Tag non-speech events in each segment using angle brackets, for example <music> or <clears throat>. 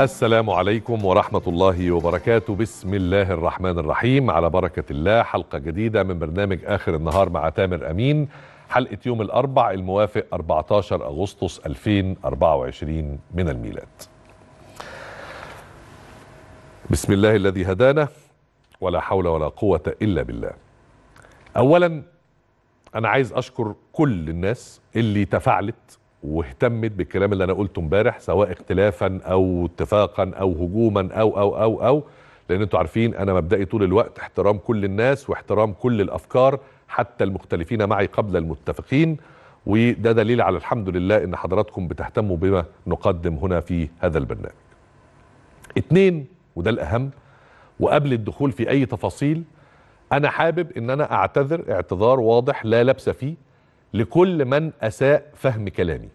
السلام عليكم ورحمة الله وبركاته بسم الله الرحمن الرحيم على بركة الله حلقة جديدة من برنامج آخر النهار مع تامر أمين حلقة يوم الأربع الموافق 14 أغسطس 2024 من الميلاد بسم الله الذي هدانا ولا حول ولا قوة إلا بالله أولا أنا عايز أشكر كل الناس اللي تفاعلت واهتمت بالكلام اللي انا قلته امبارح سواء اختلافا او اتفاقا او هجوما او او او او لان انتوا عارفين انا مبدئي طول الوقت احترام كل الناس واحترام كل الافكار حتى المختلفين معي قبل المتفقين وده دليل على الحمد لله ان حضراتكم بتهتموا بما نقدم هنا في هذا البرنامج. اثنين وده الاهم وقبل الدخول في اي تفاصيل انا حابب ان انا اعتذر اعتذار واضح لا لبس فيه لكل من أساء فهم كلامي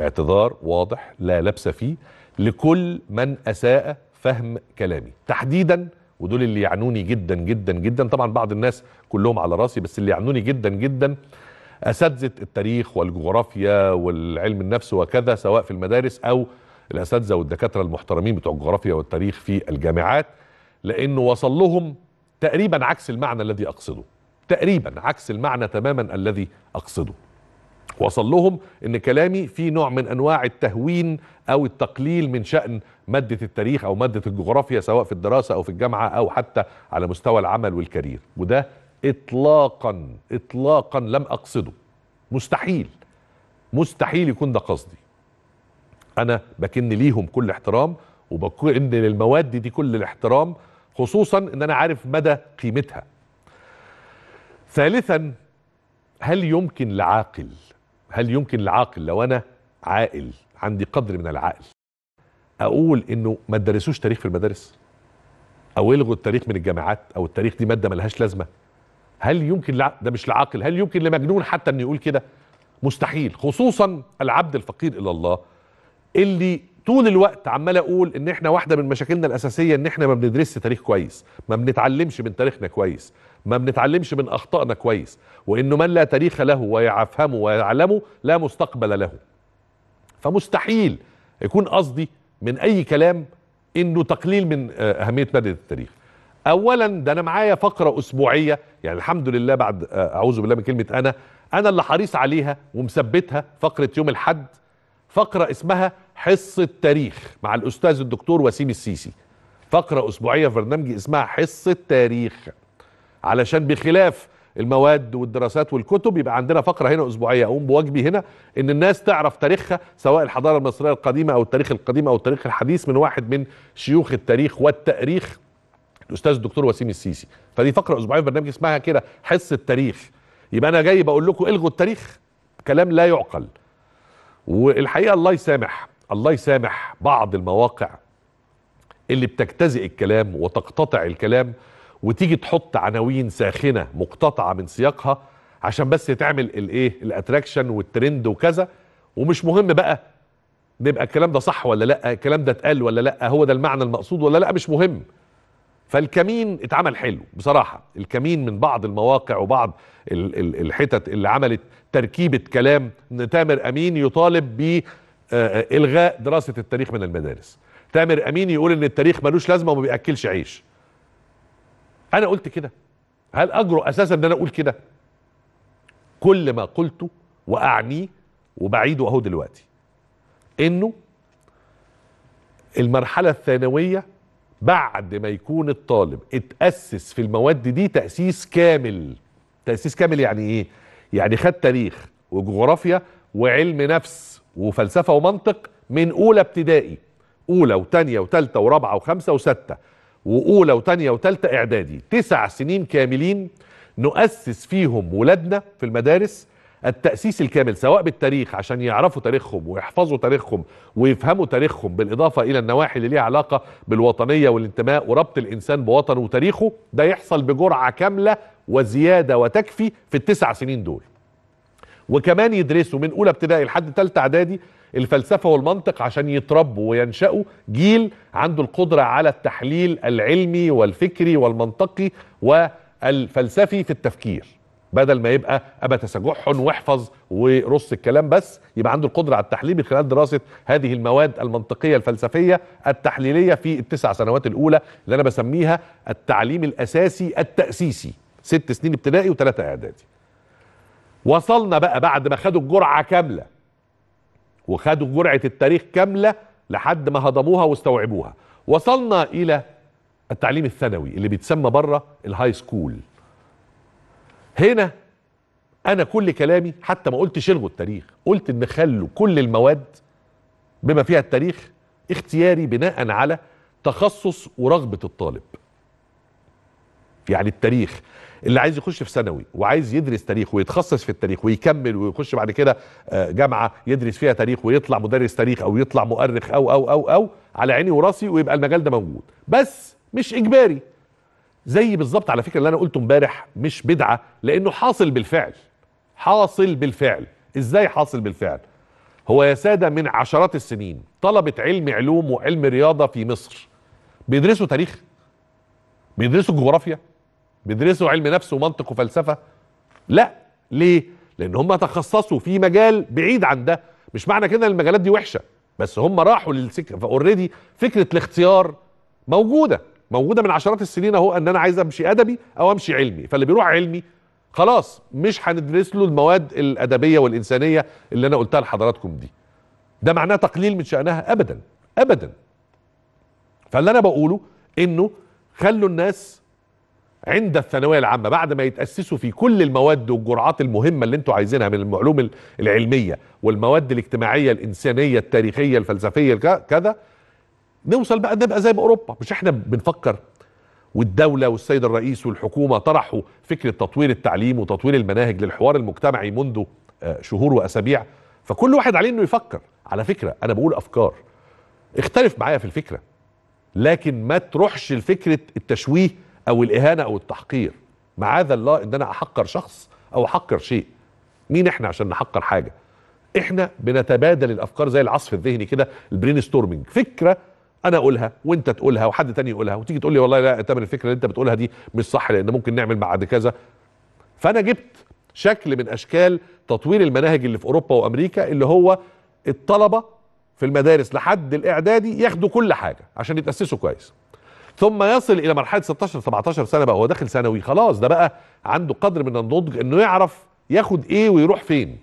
اعتذار واضح لا لبس فيه لكل من أساء فهم كلامي تحديدا ودول اللي يعنوني جدا جدا جدا طبعا بعض الناس كلهم على راسي بس اللي يعنوني جدا جدا أساتذة التاريخ والجغرافيا والعلم النفس وكذا سواء في المدارس أو الأساتذة والدكاترة المحترمين بتوع الجغرافيا والتاريخ في الجامعات لأنه وصل لهم تقريبا عكس المعنى الذي أقصده تقريبا عكس المعنى تماما الذي أقصده وصل لهم ان كلامي في نوع من انواع التهوين او التقليل من شان ماده التاريخ او ماده الجغرافيا سواء في الدراسه او في الجامعه او حتى على مستوى العمل والكارير وده اطلاقا اطلاقا لم اقصده مستحيل مستحيل يكون ده قصدي انا بكن ليهم كل احترام وبكن للمواد دي كل الاحترام خصوصا ان انا عارف مدى قيمتها ثالثا هل يمكن لعاقل هل يمكن لعاقل لو انا عاقل عندي قدر من العقل اقول انه ما تدرسوش تاريخ في المدارس او الغوا التاريخ من الجامعات او التاريخ دي ماده ملهاش لازمه هل يمكن لع... ده مش لعاقل هل يمكن لمجنون حتى انه يقول كده مستحيل خصوصا العبد الفقير الى الله اللي طول الوقت عمال اقول ان احنا واحده من مشاكلنا الاساسيه ان احنا ما بندرسش تاريخ كويس ما بنتعلمش من تاريخنا كويس ما بنتعلمش من اخطائنا كويس وانه من لا تاريخ له ويفهمه ويعلمه لا مستقبل له فمستحيل يكون قصدي من اي كلام انه تقليل من آه، اهميه ماده التاريخ اولا ده انا معايا فقره اسبوعيه يعني الحمد لله بعد آه، اعوذ بالله من كلمه انا انا اللي حريص عليها ومثبتها فقره يوم الحد فقره اسمها حصه تاريخ مع الاستاذ الدكتور وسيم السيسي فقره اسبوعيه في برنامجي اسمها حصه تاريخ علشان بخلاف المواد والدراسات والكتب يبقى عندنا فقره هنا اسبوعيه اقوم بواجبي هنا ان الناس تعرف تاريخها سواء الحضاره المصريه القديمه او التاريخ القديم او التاريخ الحديث من واحد من شيوخ التاريخ والتاريخ الاستاذ الدكتور وسيم السيسي فدي فقره اسبوعيه في برنامج اسمها كده حصه تاريخ يبقى انا جاي بقول لكم الغوا التاريخ كلام لا يعقل والحقيقه الله يسامح الله يسامح بعض المواقع اللي بتجتزئ الكلام وتقتطع الكلام وتيجي تحط عناوين ساخنه مقتطعه من سياقها عشان بس تعمل الايه الاتراكشن والترند وكذا ومش مهم بقى نبقى الكلام ده صح ولا لا الكلام ده اتقال ولا لا هو ده المعنى المقصود ولا لا مش مهم فالكمين اتعمل حلو بصراحة الكمين من بعض المواقع وبعض الحتت اللي عملت تركيبة كلام ان تامر امين يطالب بإلغاء آه، آه، دراسة التاريخ من المدارس تامر امين يقول ان التاريخ ملوش لازمة وما بيأكلش عيش انا قلت كده هل اجرؤ اساسا ان انا اقول كده كل ما قلته واعنيه وبعيده اهو دلوقتي انه المرحله الثانويه بعد ما يكون الطالب اتاسس في المواد دي تاسيس كامل تاسيس كامل يعني ايه يعني خد تاريخ وجغرافيا وعلم نفس وفلسفه ومنطق من اولى ابتدائي اولى وثانيه وثالثه ورابعه وخمسه وسته واولى وثانيه وثالثه اعدادي تسع سنين كاملين نؤسس فيهم ولادنا في المدارس التأسيس الكامل سواء بالتاريخ عشان يعرفوا تاريخهم ويحفظوا تاريخهم ويفهموا تاريخهم بالإضافة إلى النواحي اللي ليها علاقة بالوطنية والانتماء وربط الإنسان بوطنه وتاريخه ده يحصل بجرعة كاملة وزيادة وتكفي في التسع سنين دول وكمان يدرسوا من أولى ابتدائي لحد ثالثه إعدادي الفلسفه والمنطق عشان يتربوا وينشأوا جيل عنده القدره على التحليل العلمي والفكري والمنطقي والفلسفي في التفكير بدل ما يبقى ابا تسجح واحفظ ورص الكلام بس يبقى عنده القدره على التحليل من خلال دراسه هذه المواد المنطقيه الفلسفيه التحليليه في التسع سنوات الاولى اللي انا بسميها التعليم الاساسي التاسيسي ست سنين ابتدائي وثلاثه اعدادي وصلنا بقى بعد ما خدوا الجرعه كامله وخدوا جرعه التاريخ كامله لحد ما هضموها واستوعبوها وصلنا الى التعليم الثانوي اللي بيتسمى بره الهاي سكول هنا انا كل كلامي حتى ما قلتش الغوا التاريخ قلت ان خلوا كل المواد بما فيها التاريخ اختياري بناء على تخصص ورغبه الطالب يعني التاريخ اللي عايز يخش في ثانوي وعايز يدرس تاريخ ويتخصص في التاريخ ويكمل ويخش بعد كده آه، جامعه يدرس فيها تاريخ ويطلع مدرس تاريخ او يطلع مؤرخ او او او او على عيني وراسي ويبقى المجال ده موجود بس مش اجباري زي بالظبط على فكره اللي انا قلته امبارح مش بدعه لانه حاصل بالفعل حاصل بالفعل ازاي حاصل بالفعل هو يا ساده من عشرات السنين طلبه علم علوم وعلم رياضه في مصر بيدرسوا تاريخ بيدرسوا جغرافيا بيدرسوا علم نفس ومنطق وفلسفه لا ليه لان هم تخصصوا في مجال بعيد عن ده مش معنى كده المجالات دي وحشه بس هم راحوا للسكه فاوريدي فكره الاختيار موجوده موجوده من عشرات السنين اهو ان انا عايز امشي ادبي او امشي علمي فاللي بيروح علمي خلاص مش هندرس له المواد الادبيه والانسانيه اللي انا قلتها لحضراتكم دي ده معناه تقليل من شانها ابدا ابدا فاللي انا بقوله انه خلوا الناس عند الثانويه العامه بعد ما يتاسسوا في كل المواد والجرعات المهمه اللي انتوا عايزينها من المعلوم العلميه والمواد الاجتماعيه الانسانيه التاريخيه الفلسفيه كذا نوصل بقى نبقى زي باوروبا اوروبا مش احنا بنفكر والدولة والسيد الرئيس والحكومة طرحوا فكرة تطوير التعليم وتطوير المناهج للحوار المجتمعي منذ آه، شهور وأسابيع فكل واحد عليه أنه يفكر على فكرة أنا بقول أفكار اختلف معايا في الفكرة لكن ما تروحش لفكرة التشويه او الاهانه او التحقير معاذ الله ان انا احقر شخص او احقر شيء مين احنا عشان نحقر حاجه احنا بنتبادل الافكار زي العصف الذهني كده البرين ستورمنج فكره انا اقولها وانت تقولها وحد تاني يقولها وتيجي تقول لي والله لا تمام الفكره اللي انت بتقولها دي مش صح لان ممكن نعمل بعد كذا فانا جبت شكل من اشكال تطوير المناهج اللي في اوروبا وامريكا اللي هو الطلبه في المدارس لحد الاعدادي ياخدوا كل حاجه عشان يتاسسوا كويس ثم يصل الى مرحله 16 17 سنه بقى هو داخل ثانوي خلاص ده بقى عنده قدر من النضج انه يعرف ياخد ايه ويروح فين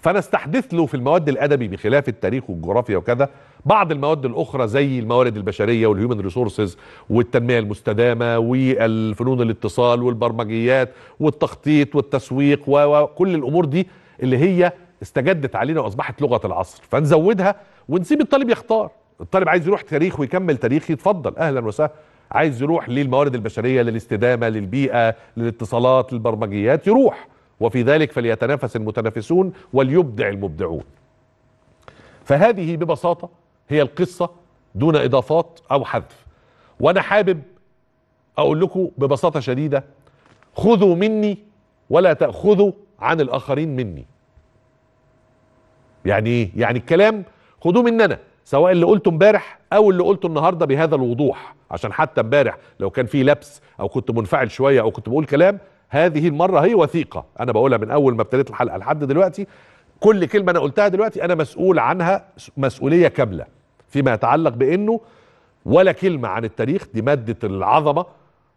فانا استحدث له في المواد الادبي بخلاف التاريخ والجغرافيا وكذا بعض المواد الاخرى زي الموارد البشريه والهيومن ريسورسز والتنميه المستدامه والفنون الاتصال والبرمجيات والتخطيط والتسويق وكل الامور دي اللي هي استجدت علينا واصبحت لغه العصر فنزودها ونسيب الطالب يختار الطالب عايز يروح تاريخ ويكمل تاريخ يتفضل اهلا وسهلا عايز يروح للموارد البشريه للاستدامه للبيئه للاتصالات للبرمجيات يروح وفي ذلك فليتنافس المتنافسون وليبدع المبدعون فهذه ببساطه هي القصه دون اضافات او حذف وانا حابب اقول لكم ببساطه شديده خذوا مني ولا تاخذوا عن الاخرين مني يعني ايه يعني الكلام خذوه مننا سواء اللي قلته امبارح او اللي قلته النهارده بهذا الوضوح عشان حتى امبارح لو كان في لبس او كنت منفعل شويه او كنت بقول كلام هذه المره هي وثيقه انا بقولها من اول ما ابتديت الحلقه لحد دلوقتي كل كلمه انا قلتها دلوقتي انا مسؤول عنها مسؤوليه كامله فيما يتعلق بانه ولا كلمه عن التاريخ دي ماده العظمه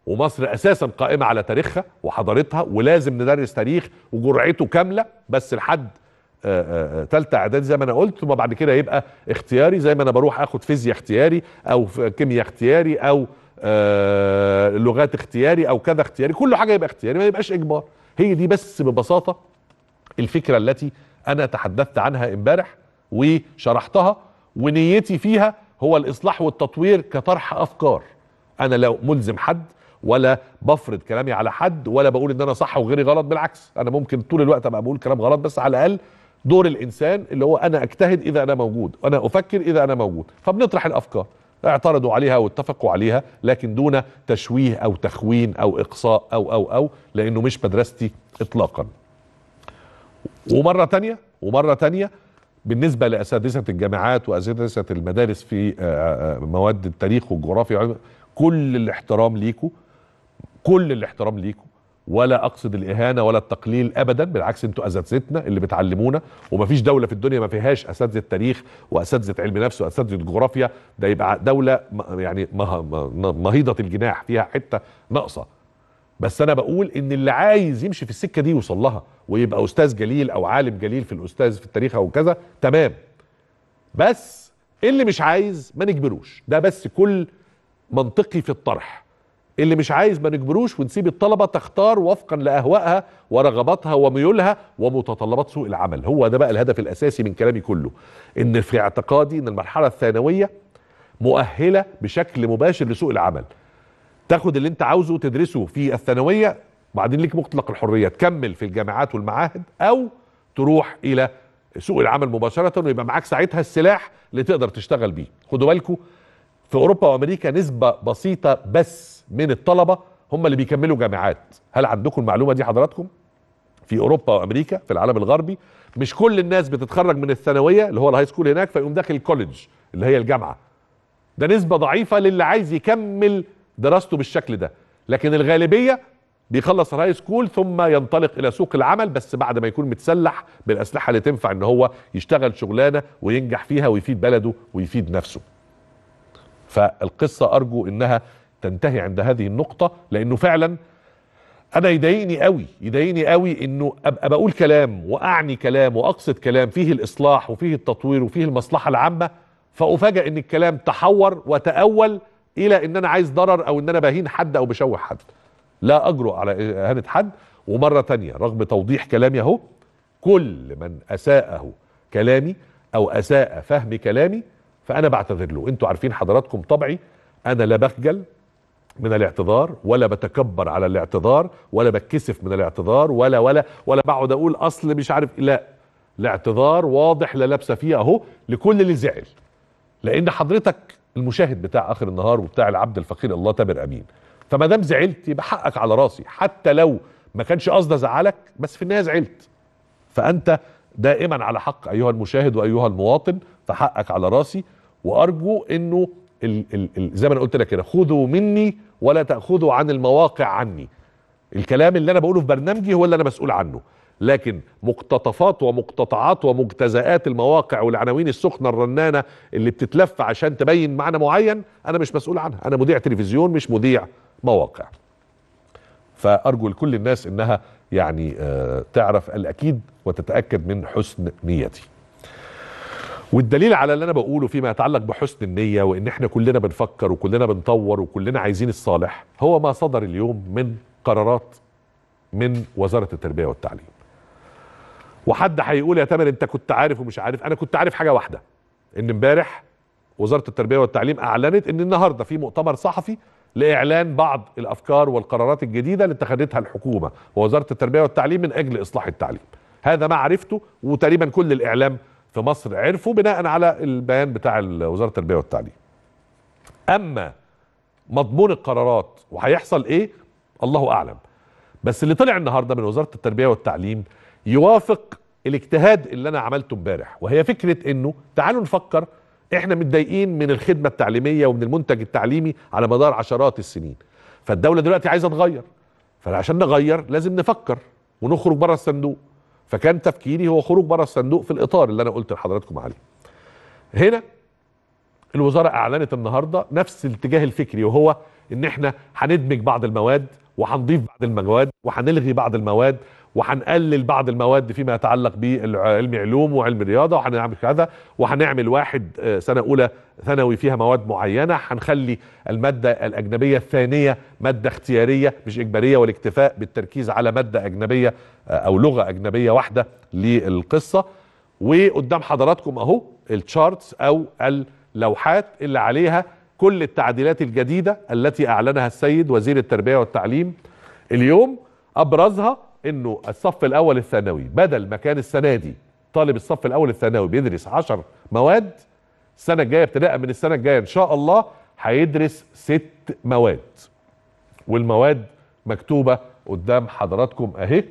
ومصر اساسا قائمه على تاريخها وحضارتها ولازم ندرس تاريخ وجرعته كامله بس لحد ثالثه آه، آه، آه، اعدادي زي ما انا قلت ثم بعد كده يبقى اختياري زي ما انا بروح اخد فيزياء اختياري او كيمياء اختياري او لغات اختياري او كذا اختياري كل حاجه يبقى اختياري ما يبقاش اجبار هي دي بس ببساطه الفكره التي انا تحدثت عنها امبارح وشرحتها ونيتي فيها هو الاصلاح والتطوير كطرح افكار انا لو ملزم حد ولا بفرض كلامي على حد ولا بقول ان انا صح وغيري غلط بالعكس انا ممكن طول الوقت ابقى بقول كلام غلط بس على الاقل دور الانسان اللي هو انا اجتهد اذا انا موجود انا افكر اذا انا موجود فبنطرح الافكار اعترضوا عليها واتفقوا عليها لكن دون تشويه او تخوين او اقصاء او او او لانه مش مدرستي اطلاقا ومره تانية ومره تانية بالنسبه لاساتذه الجامعات واساتذه المدارس في آه، آه، مواد التاريخ والجغرافيا كل الاحترام ليكم كل الاحترام ليكم ولا اقصد الاهانه ولا التقليل ابدا بالعكس انتوا اساتذتنا اللي بتعلمونا ومفيش دوله في الدنيا ما فيهاش اساتذه تاريخ واساتذه علم نفس واساتذه جغرافيا ده يبقى دوله يعني مهيضه الجناح فيها حته ناقصه بس انا بقول ان اللي عايز يمشي في السكه دي يوصل لها ويبقى استاذ جليل او عالم جليل في الاستاذ في التاريخ او كذا تمام بس اللي مش عايز ما نجبروش ده بس كل منطقي في الطرح اللي مش عايز ما نجبروش ونسيب الطلبه تختار وفقا لاهوائها ورغباتها وميولها ومتطلبات سوق العمل هو ده بقى الهدف الاساسي من كلامي كله ان في اعتقادي ان المرحله الثانويه مؤهله بشكل مباشر لسوق العمل تاخد اللي انت عاوزه تدرسه في الثانويه وبعدين ليك مطلق الحريه تكمل في الجامعات والمعاهد او تروح الى سوق العمل مباشره ويبقى معاك ساعتها السلاح اللي تقدر تشتغل بيه خدوا بالكم في اوروبا وامريكا نسبه بسيطه بس من الطلبه هم اللي بيكملوا جامعات هل عندكم المعلومه دي حضراتكم في اوروبا وامريكا في العالم الغربي مش كل الناس بتتخرج من الثانويه اللي هو الهاي سكول هناك فيقوم داخل الكوليدج اللي هي الجامعه ده نسبه ضعيفه للي عايز يكمل دراسته بالشكل ده لكن الغالبيه بيخلص الهاي سكول ثم ينطلق الى سوق العمل بس بعد ما يكون متسلح بالاسلحه اللي تنفع ان هو يشتغل شغلانه وينجح فيها ويفيد بلده ويفيد نفسه فالقصة أرجو إنها تنتهي عند هذه النقطة لأنه فعلا أنا يضايقني قوي يضايقني قوي إنه أبقى بقول كلام وأعني كلام وأقصد كلام فيه الإصلاح وفيه التطوير وفيه المصلحة العامة فأفاجأ إن الكلام تحور وتأول إلى إن أنا عايز ضرر أو إن أنا بهين حد أو بشوه حد لا أجرؤ على إهانة حد ومرة تانية رغم توضيح كلامي أهو كل من أساءه كلامي أو أساء فهم كلامي فانا بعتذر له انتوا عارفين حضراتكم طبعي انا لا بخجل من الاعتذار ولا بتكبر على الاعتذار ولا بتكسف من الاعتذار ولا ولا ولا بقعد اقول اصل مش عارف لا الاعتذار واضح لا لابسه فيه اهو لكل اللي زعل لان حضرتك المشاهد بتاع اخر النهار وبتاع العبد الفقير الله تامر امين فما دام زعلت يبقى حقك على راسي حتى لو ما كانش قصدي ازعلك بس في النهايه زعلت فانت دائما على حق ايها المشاهد وايها المواطن فحقك على راسي وارجو انه ال ال ال زي ما انا قلت لك كده خذوا مني ولا تاخذوا عن المواقع عني الكلام اللي انا بقوله في برنامجي هو اللي انا مسؤول عنه لكن مقتطفات ومقتطعات ومجتزئات المواقع والعناوين السخنه الرنانه اللي بتتلف عشان تبين معنى معين انا مش مسؤول عنها انا مذيع تلفزيون مش مذيع مواقع فارجو لكل الناس انها يعني آه، تعرف الاكيد وتتاكد من حسن نيتي والدليل على اللي انا بقوله فيما يتعلق بحسن النيه وان احنا كلنا بنفكر وكلنا بنطور وكلنا عايزين الصالح هو ما صدر اليوم من قرارات من وزاره التربيه والتعليم. وحد هيقول يا تامر انت كنت عارف ومش عارف انا كنت عارف حاجه واحده ان امبارح وزاره التربيه والتعليم اعلنت ان النهارده في مؤتمر صحفي لاعلان بعض الافكار والقرارات الجديده اللي اتخذتها الحكومه ووزاره التربيه والتعليم من اجل اصلاح التعليم. هذا ما عرفته وتقريبا كل الاعلام في مصر عرفوا بناء على البيان بتاع وزاره التربيه والتعليم اما مضمون القرارات وهيحصل ايه الله اعلم بس اللي طلع النهارده من وزاره التربيه والتعليم يوافق الاجتهاد اللي انا عملته امبارح وهي فكره انه تعالوا نفكر احنا متضايقين من الخدمه التعليميه ومن المنتج التعليمي على مدار عشرات السنين فالدوله دلوقتي عايزه تغير فعشان نغير لازم نفكر ونخرج بره الصندوق فكان تفكيري هو خروج بره الصندوق في الاطار اللي انا قلت لحضراتكم عليه هنا الوزاره اعلنت النهارده نفس الاتجاه الفكري وهو ان احنا هندمج بعض المواد وهنضيف بعض المواد وهنلغي بعض المواد وهنقلل بعض المواد فيما يتعلق بعلم علوم وعلم رياضه وهنعمل كذا وهنعمل واحد آه، سنه اولى ثانوي فيها مواد معينه هنخلي الماده الاجنبيه الثانيه ماده اختياريه مش اجباريه والاكتفاء بالتركيز على ماده اجنبيه آه، او لغه اجنبيه واحده للقصه وقدام حضراتكم اهو التشارتس او اللوحات اللي عليها كل التعديلات الجديده التي اعلنها السيد وزير التربيه والتعليم اليوم ابرزها انه الصف الاول الثانوي بدل ما كان السنه دي طالب الصف الاول الثانوي بيدرس 10 مواد السنه الجايه ابتداء من السنه الجايه ان شاء الله هيدرس ست مواد والمواد مكتوبه قدام حضراتكم اهي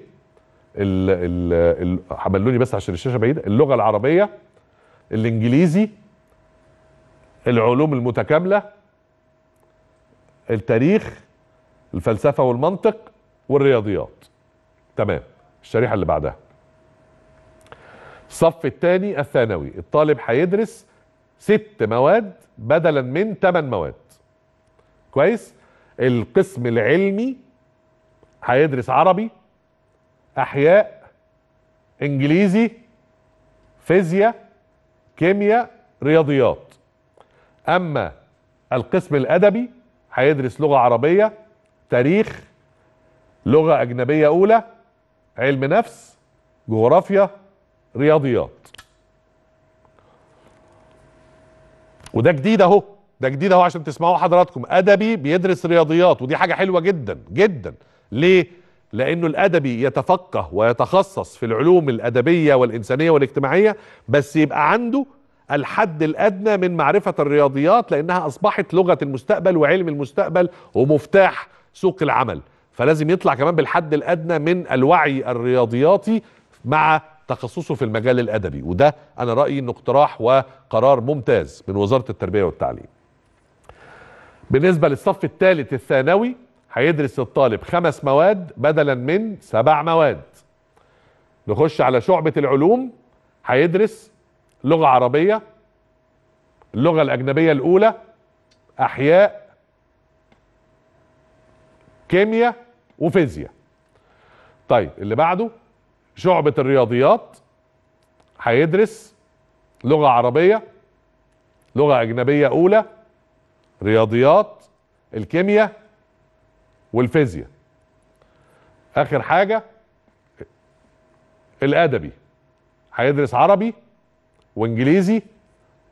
ال ال حملوني بس عشان الشاشه بعيده اللغه العربيه الانجليزي العلوم المتكامله التاريخ الفلسفه والمنطق والرياضيات تمام الشريحه اللي بعدها الصف الثاني الثانوي الطالب هيدرس ست مواد بدلا من ثمان مواد كويس القسم العلمي هيدرس عربي احياء انجليزي فيزياء كيمياء رياضيات اما القسم الادبي هيدرس لغه عربيه تاريخ لغه اجنبيه اولى علم نفس جغرافيا رياضيات وده جديد اهو ده جديد اهو عشان تسمعوه حضراتكم ادبي بيدرس رياضيات ودي حاجه حلوه جدا جدا ليه لانه الادبي يتفقه ويتخصص في العلوم الادبيه والانسانيه والاجتماعيه بس يبقى عنده الحد الادنى من معرفه الرياضيات لانها اصبحت لغه المستقبل وعلم المستقبل ومفتاح سوق العمل فلازم يطلع كمان بالحد الادنى من الوعي الرياضياتي مع تخصصه في المجال الادبي وده انا رايي انه اقتراح وقرار ممتاز من وزاره التربيه والتعليم بالنسبه للصف الثالث الثانوي هيدرس الطالب خمس مواد بدلا من سبع مواد نخش على شعبه العلوم هيدرس لغه عربيه اللغه الاجنبيه الاولى احياء كيمياء وفيزياء طيب اللي بعده شعبة الرياضيات هيدرس لغة عربية لغة أجنبية أولى رياضيات الكيمياء والفيزياء آخر حاجة الأدبي هيدرس عربي وإنجليزي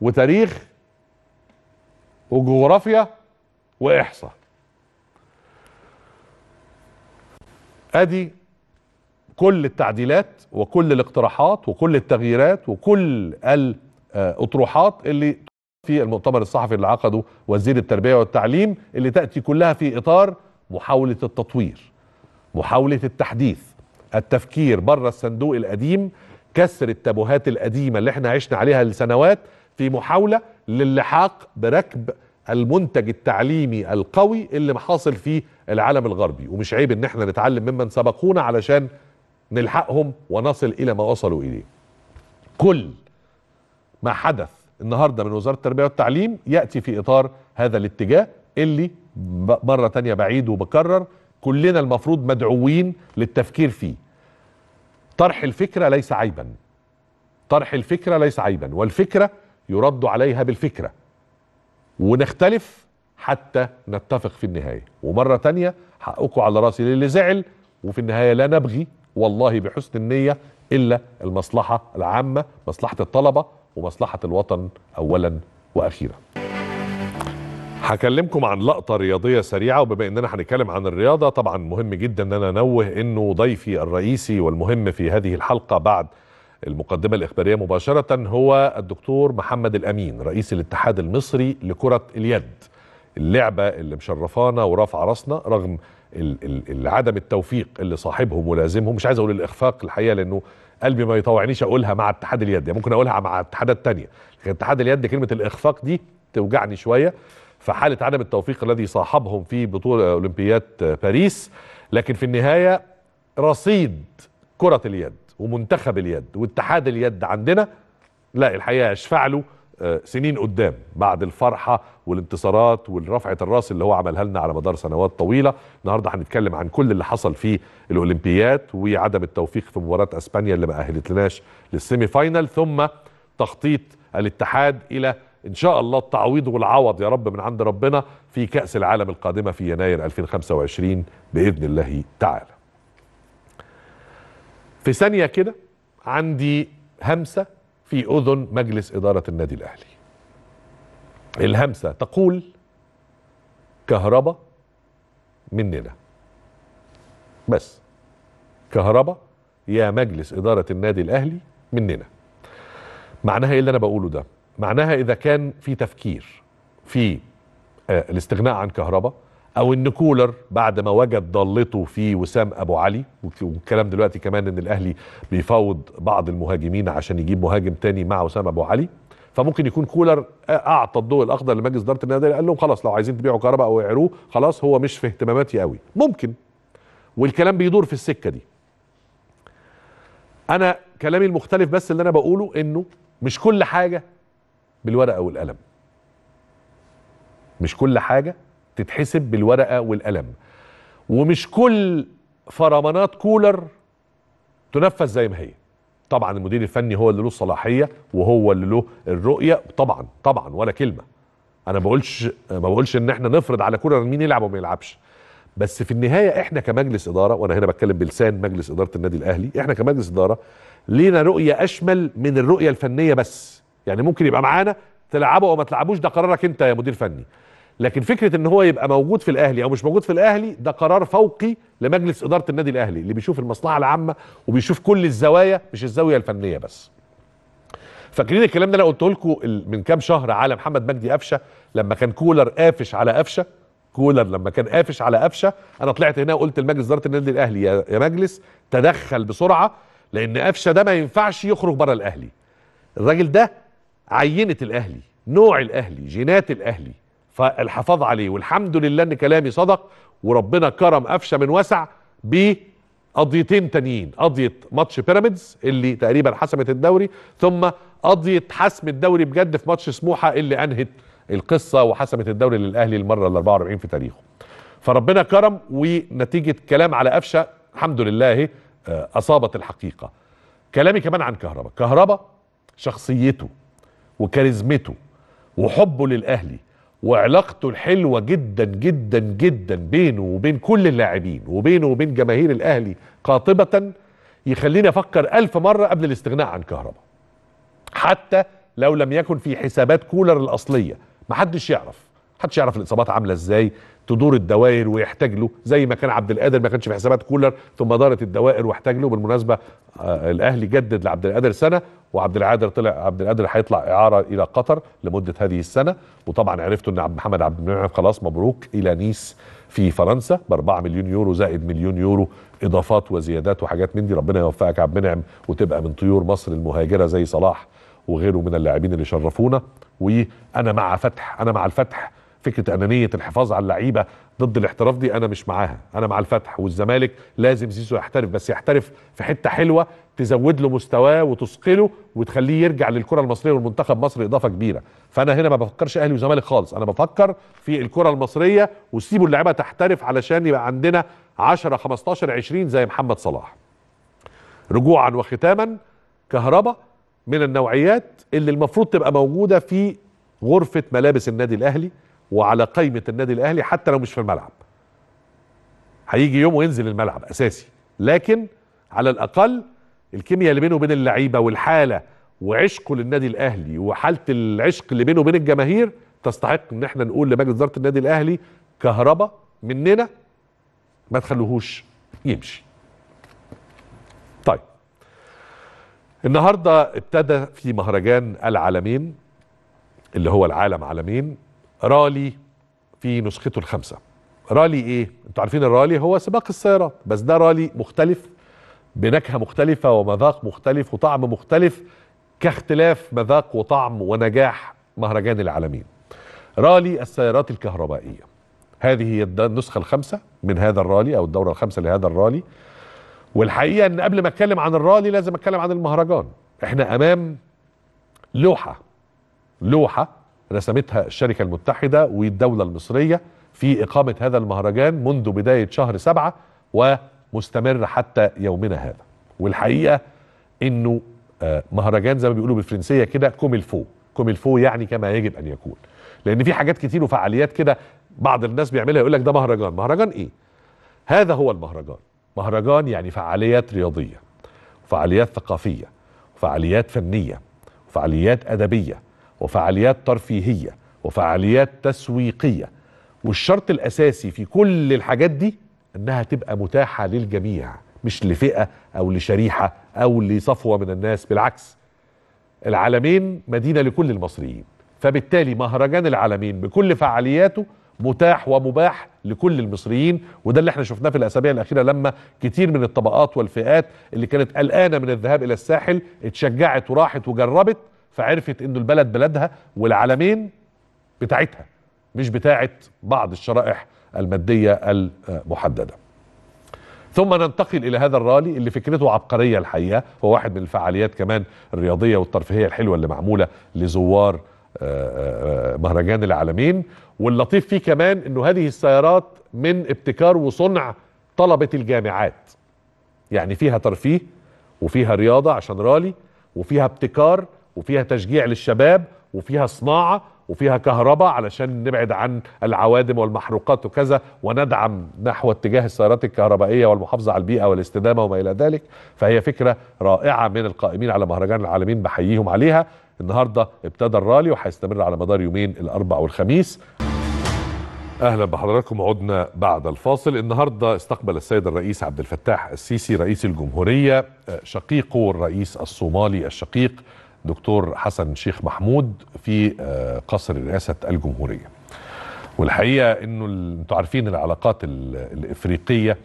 وتاريخ وجغرافيا وإحصاء ادي كل التعديلات وكل الاقتراحات وكل التغييرات وكل الاطروحات اللي في المؤتمر الصحفي اللي عقده وزير التربيه والتعليم اللي تاتي كلها في اطار محاوله التطوير محاوله التحديث التفكير بره الصندوق القديم كسر التابوهات القديمه اللي احنا عشنا عليها لسنوات في محاوله للحاق بركب المنتج التعليمي القوي اللي حاصل في العالم الغربي ومش عيب ان احنا نتعلم ممن سبقونا علشان نلحقهم ونصل الى ما وصلوا اليه كل ما حدث النهارده من وزاره التربيه والتعليم ياتي في اطار هذا الاتجاه اللي مره تانية بعيد وبكرر كلنا المفروض مدعوين للتفكير فيه طرح الفكره ليس عيبا طرح الفكره ليس عيبا والفكره يرد عليها بالفكره ونختلف حتى نتفق في النهاية ومرة تانية حقكم على راسي للي زعل وفي النهاية لا نبغي والله بحسن النية إلا المصلحة العامة مصلحة الطلبة ومصلحة الوطن أولا وأخيرا هكلمكم عن لقطة رياضية سريعة وبما اننا هنتكلم عن الرياضة طبعا مهم جدا ان انا انوه انه ضيفي الرئيسي والمهم في هذه الحلقة بعد المقدمة الإخبارية مباشرة هو الدكتور محمد الأمين رئيس الاتحاد المصري لكرة اليد اللعبة اللي مشرفانا ورافعة راسنا رغم عدم التوفيق اللي صاحبهم ولازمهم مش عايز أقول الإخفاق الحقيقة لأنه قلبي ما يطوعنيش أقولها مع اتحاد اليد يعني ممكن أقولها مع اتحادات تانية لكن اتحاد اليد كلمة الإخفاق دي توجعني شوية فحالة عدم التوفيق الذي صاحبهم في بطولة أولمبياد باريس لكن في النهاية رصيد كرة اليد ومنتخب اليد واتحاد اليد عندنا لا الحقيقه اشفع له آه، سنين قدام بعد الفرحه والانتصارات والرفعه الراس اللي هو عملها لنا على مدار سنوات طويله النهارده هنتكلم عن كل اللي حصل في الاولمبيات وعدم التوفيق في مباراه اسبانيا اللي ما اهلتلناش للسيمي فاينل ثم تخطيط الاتحاد الى ان شاء الله التعويض والعوض يا رب من عند ربنا في كاس العالم القادمه في يناير 2025 باذن الله تعالى في ثانية كده عندي همسة في أذن مجلس إدارة النادي الأهلي الهمسة تقول كهربا مننا بس كهربا يا مجلس إدارة النادي الأهلي مننا معناها إيه اللي أنا بقوله ده معناها إذا كان في تفكير في آه، الاستغناء عن كهرباء او ان كولر بعد ما وجد ضالته في وسام ابو علي والكلام دلوقتي كمان ان الاهلي بيفاوض بعض المهاجمين عشان يجيب مهاجم تاني مع وسام ابو علي فممكن يكون كولر اعطى الضوء الاخضر لمجلس اداره النادي قال لهم خلاص لو عايزين تبيعوا كهرباء او يعيروه خلاص هو مش في اهتماماتي قوي ممكن والكلام بيدور في السكه دي انا كلامي المختلف بس اللي انا بقوله انه مش كل حاجه بالورقه والقلم مش كل حاجه تتحسب بالورقه والقلم ومش كل فرمانات كولر تنفذ زي ما هي طبعا المدير الفني هو اللي له الصلاحيه وهو اللي له الرؤيه طبعا طبعا ولا كلمه انا بقولش ما بقولش ان احنا نفرض على كولر مين يلعب وما يلعبش بس في النهايه احنا كمجلس اداره وانا هنا بتكلم بلسان مجلس اداره النادي الاهلي احنا كمجلس اداره لينا رؤيه اشمل من الرؤيه الفنيه بس يعني ممكن يبقى معانا تلعبه او ما تلعبوش ده قرارك انت يا مدير فني لكن فكره ان هو يبقى موجود في الاهلي او مش موجود في الاهلي ده قرار فوقي لمجلس اداره النادي الاهلي اللي بيشوف المصلحه العامه وبيشوف كل الزوايا مش الزاويه الفنيه بس فاكرين الكلام ده انا قلته لكم من كام شهر على محمد مجدي قفشه لما كان كولر قافش على قفشه كولر لما كان قافش على قفشه انا طلعت هنا وقلت لمجلس اداره النادي الاهلي يا مجلس تدخل بسرعه لان قفشه ده ما ينفعش يخرج بره الاهلي الراجل ده عينه الاهلي نوع الاهلي جينات الاهلي فالحفاظ عليه والحمد لله ان كلامي صدق وربنا كرم قفشه من وسع بقضيتين تانيين قضيه ماتش بيراميدز اللي تقريبا حسمت الدوري ثم قضيه حسم الدوري بجد في ماتش سموحه اللي انهت القصه وحسمت الدوري للاهلي المره ال 44 في تاريخه فربنا كرم ونتيجه كلام على قفشه الحمد لله آه، اصابت الحقيقه كلامي كمان عن كهربا كهربا شخصيته وكاريزمته وحبه للاهلي وعلاقته الحلوة جدا جدا جدا بينه وبين كل اللاعبين وبينه وبين جماهير الأهلي قاطبة يخليني أفكر ألف مرة قبل الاستغناء عن كهربا حتى لو لم يكن في حسابات كولر الأصلية محدش يعرف محدش يعرف الاصابات عامله ازاي تدور الدوائر ويحتاج له زي ما كان عبد القادر ما كانش في حسابات كولر ثم دارت الدوائر واحتاج له بالمناسبه آه، الاهلي جدد لعبد القادر سنه وعبد القادر طلع عبد القادر هيطلع اعاره الى قطر لمده هذه السنه وطبعا عرفتوا ان عبد محمد عبد المنعم خلاص مبروك الى نيس في فرنسا ب 4 مليون يورو زائد مليون يورو اضافات وزيادات وحاجات من دي ربنا يوفقك يا عبد المنعم وتبقى من طيور مصر المهاجره زي صلاح وغيره من اللاعبين اللي شرفونا وانا مع فتح انا مع الفتح فكره انانيه الحفاظ على اللعيبه ضد الاحتراف دي انا مش معاها انا مع الفتح والزمالك لازم زيزو يحترف بس يحترف في حته حلوه تزود له مستواه وتثقله وتخليه يرجع للكره المصريه والمنتخب مصر اضافه كبيره فانا هنا ما بفكرش اهلي وزمالك خالص انا بفكر في الكره المصريه وسيبوا اللعيبه تحترف علشان يبقى عندنا 10 15 20 زي محمد صلاح رجوعا وختاما كهربا من النوعيات اللي المفروض تبقى موجوده في غرفه ملابس النادي الاهلي وعلى قائمه النادي الاهلي حتى لو مش في الملعب هيجي يوم وينزل الملعب اساسي لكن على الاقل الكيمياء اللي بينه وبين اللعيبه والحاله وعشقه للنادي الاهلي وحاله العشق اللي بينه وبين الجماهير تستحق ان احنا نقول لمجلس اداره النادي الاهلي كهربا مننا ما تخلوهوش يمشي طيب النهارده ابتدى في مهرجان العالمين اللي هو العالم عالمين رالي في نسخته الخامسة رالي ايه؟ انتوا عارفين الرالي هو سباق السيارات بس ده رالي مختلف بنكهة مختلفة ومذاق مختلف وطعم مختلف كاختلاف مذاق وطعم ونجاح مهرجان العالمين رالي السيارات الكهربائية هذه هي النسخة الخامسة من هذا الرالي أو الدورة الخامسة لهذا الرالي والحقيقة أن قبل ما أتكلم عن الرالي لازم أتكلم عن المهرجان إحنا أمام لوحة لوحة رسمتها الشركة المتحدة والدولة المصرية في إقامة هذا المهرجان منذ بداية شهر سبعة ومستمر حتى يومنا هذا والحقيقة أنه آه، مهرجان زي ما بيقولوا بالفرنسية كده كوميلفو كوميلفو يعني كما يجب أن يكون لأن في حاجات كتير وفعاليات كده بعض الناس بيعملها يقول لك ده مهرجان مهرجان إيه؟ هذا هو المهرجان مهرجان يعني فعاليات رياضية فعاليات ثقافية فعاليات فنية فعاليات أدبية وفعاليات ترفيهيه وفعاليات تسويقيه والشرط الاساسي في كل الحاجات دي انها تبقى متاحه للجميع مش لفئه او لشريحه او لصفوه من الناس بالعكس العالمين مدينه لكل المصريين فبالتالي مهرجان العالمين بكل فعالياته متاح ومباح لكل المصريين وده اللي احنا شفناه في الاسابيع الاخيره لما كتير من الطبقات والفئات اللي كانت قلقانه من الذهاب الى الساحل اتشجعت وراحت وجربت فعرفت انه البلد بلدها والعالمين بتاعتها مش بتاعت بعض الشرائح المادية المحددة ثم ننتقل الى هذا الرالي اللي فكرته عبقرية الحقيقة هو واحد من الفعاليات كمان الرياضية والترفيهية الحلوة اللي معمولة لزوار آه، آه، مهرجان العالمين واللطيف فيه كمان انه هذه السيارات من ابتكار وصنع طلبة الجامعات يعني فيها ترفيه وفيها رياضة عشان رالي وفيها ابتكار وفيها تشجيع للشباب وفيها صناعه وفيها كهرباء علشان نبعد عن العوادم والمحروقات وكذا وندعم نحو اتجاه السيارات الكهربائيه والمحافظه على البيئه والاستدامه وما الى ذلك فهي فكره رائعه من القائمين على مهرجان العالمين بحييهم عليها النهارده ابتدى الرالي وهيستمر على مدار يومين الاربع والخميس اهلا بحضراتكم عدنا بعد الفاصل النهارده استقبل السيد الرئيس عبد الفتاح السيسي رئيس الجمهوريه شقيقه الرئيس الصومالي الشقيق دكتور حسن شيخ محمود في آه، قصر رئاسة الجمهورية والحقيقة أنه أنتوا عارفين العلاقات الإفريقية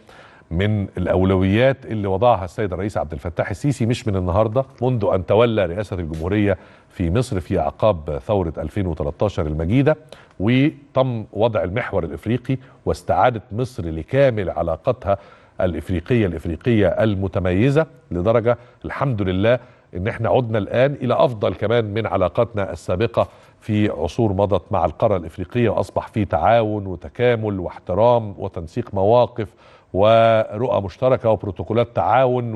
من الأولويات اللي وضعها السيد الرئيس عبد الفتاح السيسي مش من النهاردة منذ أن تولى رئاسة الجمهورية في مصر في أعقاب ثورة 2013 المجيدة وتم وضع المحور الإفريقي واستعادة مصر لكامل علاقتها الإفريقية الإفريقية المتميزة لدرجة الحمد لله ان احنا عدنا الان الى افضل كمان من علاقاتنا السابقه في عصور مضت مع القاره الافريقيه واصبح في تعاون وتكامل واحترام وتنسيق مواقف ورؤى مشتركه وبروتوكولات تعاون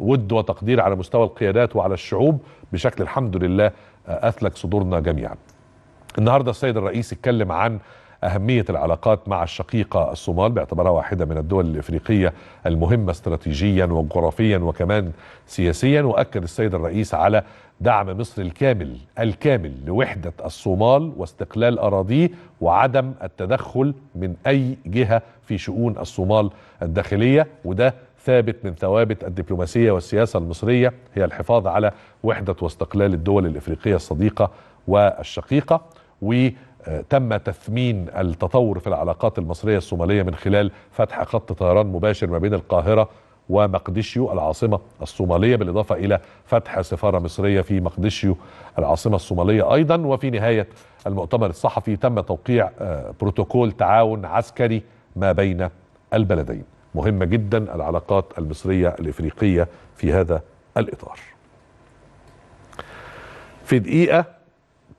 وود وتقدير على مستوى القيادات وعلى الشعوب بشكل الحمد لله آه، اثلج صدورنا جميعا. النهارده السيد الرئيس اتكلم عن أهمية العلاقات مع الشقيقة الصومال باعتبارها واحدة من الدول الإفريقية المهمة استراتيجيا وجغرافيا وكمان سياسيا وأكد السيد الرئيس على دعم مصر الكامل الكامل لوحدة الصومال واستقلال أراضيه وعدم التدخل من أي جهة في شؤون الصومال الداخلية وده ثابت من ثوابت الدبلوماسية والسياسة المصرية هي الحفاظ على وحدة واستقلال الدول الإفريقية الصديقة والشقيقة و تم تثمين التطور في العلاقات المصرية الصومالية من خلال فتح خط طيران مباشر ما بين القاهرة ومقدشيو العاصمة الصومالية بالإضافة إلى فتح سفارة مصرية في مقدشيو العاصمة الصومالية أيضا وفي نهاية المؤتمر الصحفي تم توقيع آه، بروتوكول تعاون عسكري ما بين البلدين مهمة جدا العلاقات المصرية الإفريقية في هذا الإطار في دقيقة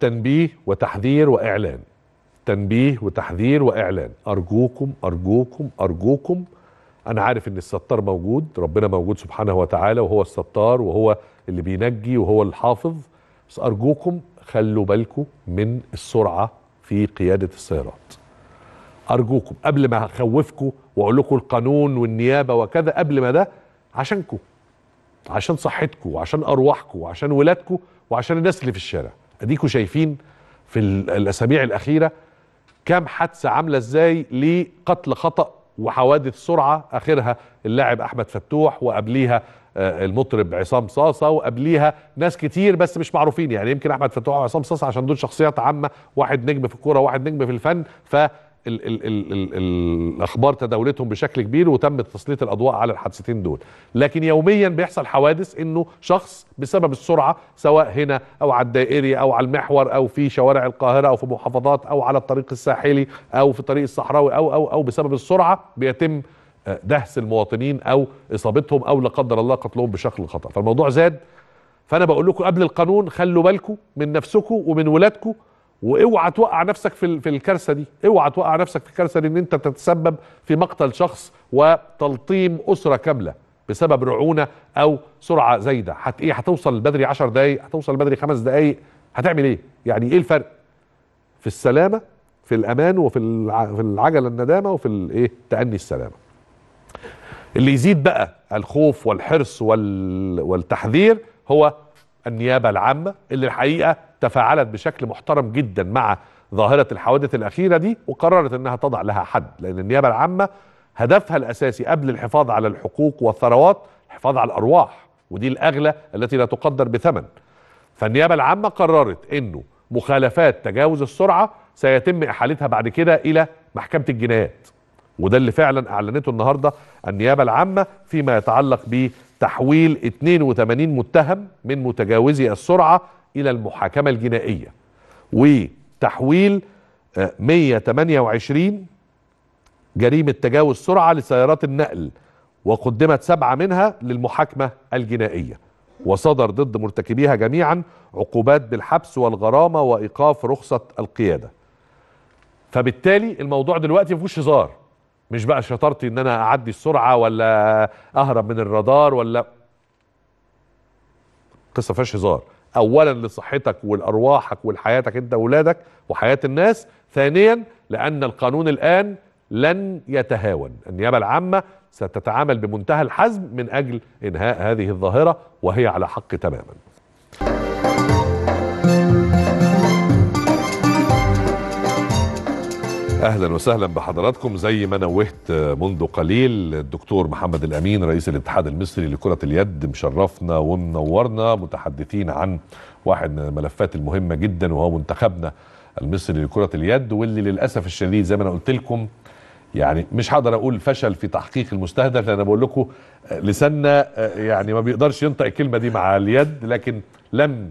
تنبيه وتحذير وإعلان تنبيه وتحذير وإعلان أرجوكم أرجوكم أرجوكم أنا عارف إن الستار موجود ربنا موجود سبحانه وتعالى وهو الستار وهو اللي بينجي وهو الحافظ بس أرجوكم خلوا بالكم من السرعة في قيادة السيارات أرجوكم قبل ما أخوفكم وأقول لكم القانون والنيابة وكذا قبل ما ده عشانكم عشان صحتكم وعشان أرواحكم وعشان ولادكم وعشان الناس اللي في الشارع اديكوا شايفين في الاسابيع الاخيره كام حادثه عامله ازاي لقتل خطا وحوادث سرعه اخرها اللاعب احمد فتوح وقبليها آه، المطرب عصام صاصه وقبليها ناس كتير بس مش معروفين يعني يمكن احمد فتوح وعصام صاصه عشان دول شخصيات عامه واحد نجم في الكوره واحد نجم في الفن ف ال ال ال ال الاخبار تداولتهم بشكل كبير وتم تسليط الاضواء على الحادثتين دول لكن يوميا بيحصل حوادث انه شخص بسبب السرعه سواء هنا او على الدائري او على المحور او في شوارع القاهره او في محافظات او على الطريق الساحلي او في الطريق الصحراوي او او او بسبب السرعه بيتم آه، دهس المواطنين او اصابتهم او لا قدر الله قتلهم بشكل خطا فالموضوع زاد فانا بقول لكم قبل القانون خلوا بالكم من نفسكم ومن ولادكم واوعى توقع نفسك في في الكارثه دي اوعى توقع نفسك في الكارثه دي ان انت تتسبب في مقتل شخص وتلطيم اسره كامله بسبب رعونه او سرعه زايده هت ايه هتوصل بدري 10 دقائق هتوصل بدري خمس دقائق هتعمل ايه يعني ايه الفرق في السلامه في الامان وفي في العجله الندامه وفي الايه تاني السلامه اللي يزيد بقى الخوف والحرص وال... والتحذير هو النيابه العامه اللي الحقيقه تفاعلت بشكل محترم جدا مع ظاهره الحوادث الاخيره دي وقررت انها تضع لها حد لان النيابه العامه هدفها الاساسي قبل الحفاظ على الحقوق والثروات الحفاظ على الارواح ودي الاغلى التي لا تقدر بثمن فالنيابه العامه قررت انه مخالفات تجاوز السرعه سيتم احالتها بعد كده الى محكمه الجنايات وده اللي فعلا اعلنته النهارده النيابه العامه فيما يتعلق تحويل 82 متهم من متجاوزي السرعة إلى المحاكمة الجنائية وتحويل 128 آه، جريمة تجاوز سرعة لسيارات النقل وقدمت سبعة منها للمحاكمة الجنائية وصدر ضد مرتكبيها جميعا عقوبات بالحبس والغرامة وإيقاف رخصة القيادة فبالتالي الموضوع دلوقتي مفيهوش هزار مش بقى شطارتي ان انا اعدي السرعه ولا اهرب من الرادار ولا قصه فيهاش هزار اولا لصحتك والارواحك ولحياتك انت واولادك وحياه الناس ثانيا لان القانون الان لن يتهاون النيابه العامه ستتعامل بمنتهى الحزم من اجل انهاء هذه الظاهره وهي على حق تماما اهلا وسهلا بحضراتكم زي ما نوهت منذ قليل الدكتور محمد الامين رئيس الاتحاد المصري لكره اليد مشرفنا ومنورنا متحدثين عن واحد من الملفات المهمه جدا وهو منتخبنا المصري لكره اليد واللي للاسف الشديد زي ما انا قلت لكم يعني مش هقدر اقول فشل في تحقيق المستهدف لان انا بقول لكم لساننا يعني ما بيقدرش ينطق الكلمه دي مع اليد لكن لم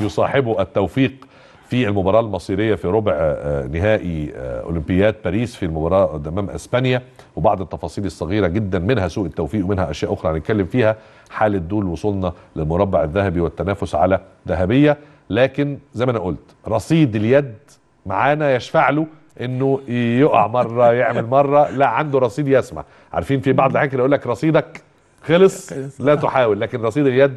يصاحبه التوفيق في المباراة المصيرية في ربع آه، نهائي آه، أولمبياد باريس في المباراة أمام أسبانيا وبعض التفاصيل الصغيرة جدا منها سوء التوفيق ومنها أشياء أخرى هنتكلم فيها حالة دول وصولنا للمربع الذهبي والتنافس على ذهبية لكن زي ما أنا قلت رصيد اليد معانا يشفع له انه يقع مره <laughs> يعمل مره لا عنده رصيد يسمع عارفين في بعض الاحيان كده يقول لك رصيدك خلص لا تحاول لكن رصيد اليد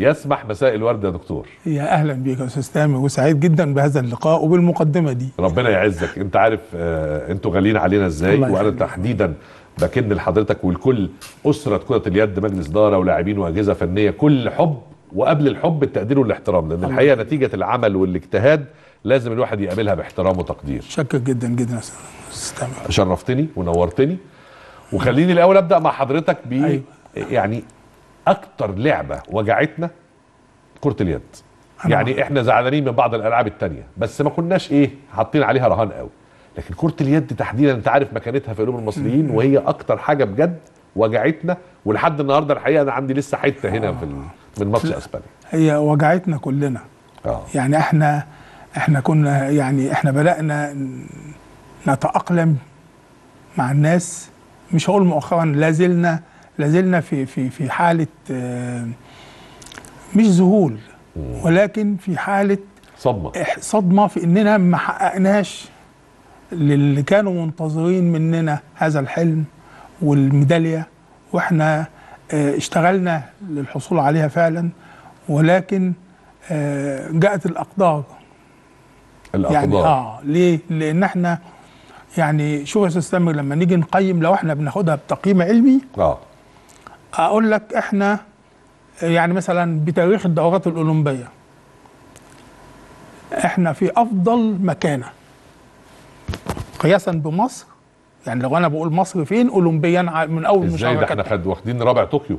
يسمح مساء الورد يا دكتور يا اهلا بيك يا استاذ تامر وسعيد جدا بهذا اللقاء وبالمقدمه دي ربنا يعزك انت عارف آه انتوا غاليين علينا ازاي وانا تحديدا بكن لحضرتك ولكل اسره كره اليد مجلس اداره ولاعبين واجهزه فنيه كل حب وقبل الحب التقدير والاحترام لان الحقيقه نتيجه العمل والاجتهاد لازم الواحد يقابلها باحترام وتقدير شكر جدا جدا يا استاذ شرفتني ونورتني وخليني الاول ابدا مع حضرتك ب أيوة. يعني اكتر لعبه وجعتنا كره اليد يعني احنا زعلانين من بعض الالعاب التانية بس ما كناش ايه حاطين عليها رهان قوي لكن كره اليد تحديدا انت عارف مكانتها في قلوب المصريين وهي اكتر حاجه بجد وجعتنا ولحد النهارده الحقيقه انا عندي لسه حته هنا في من ماتش اسبانيا هي وجعتنا كلنا آه. يعني احنا احنا كنا يعني احنا بدانا نتاقلم مع الناس مش هقول مؤخرا لا زلنا لازلنا في في في حاله آه، مش ذهول ولكن في حاله صدمه صدمه في اننا ما حققناش اللي كانوا منتظرين مننا هذا الحلم والميداليه واحنا آه، اشتغلنا للحصول عليها فعلا ولكن آه، جاءت الاقدار يعني الاقدار يعني اه ليه؟ لان احنا يعني شوف يا استاذ لما نيجي نقيم لو احنا بناخدها بتقييم علمي اه اقول لك احنا يعني مثلا بتاريخ الدورات الاولمبيه احنا في افضل مكانه قياسا بمصر يعني لو انا بقول مصر فين اولمبيا من اول ازاي ده احنا خد واخدين رابع طوكيو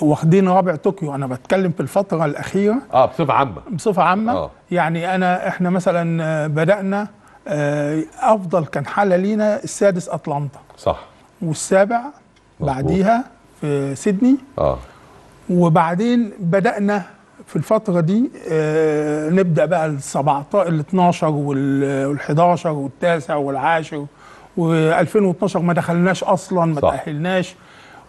واخدين رابع طوكيو انا بتكلم في الفتره الاخيره اه بصفه عامه بصفه عامه آه. يعني انا احنا مثلا آه، بدانا آه، افضل كان حاله لينا السادس اتلانتا صح والسابع مزبوط. بعديها في سيدني اه وبعدين بدانا في الفترة دي آه نبدأ بقى ال 17 ال 12 وال 11 والتاسع والعاشر و2012 ما دخلناش أصلا ما تأهلناش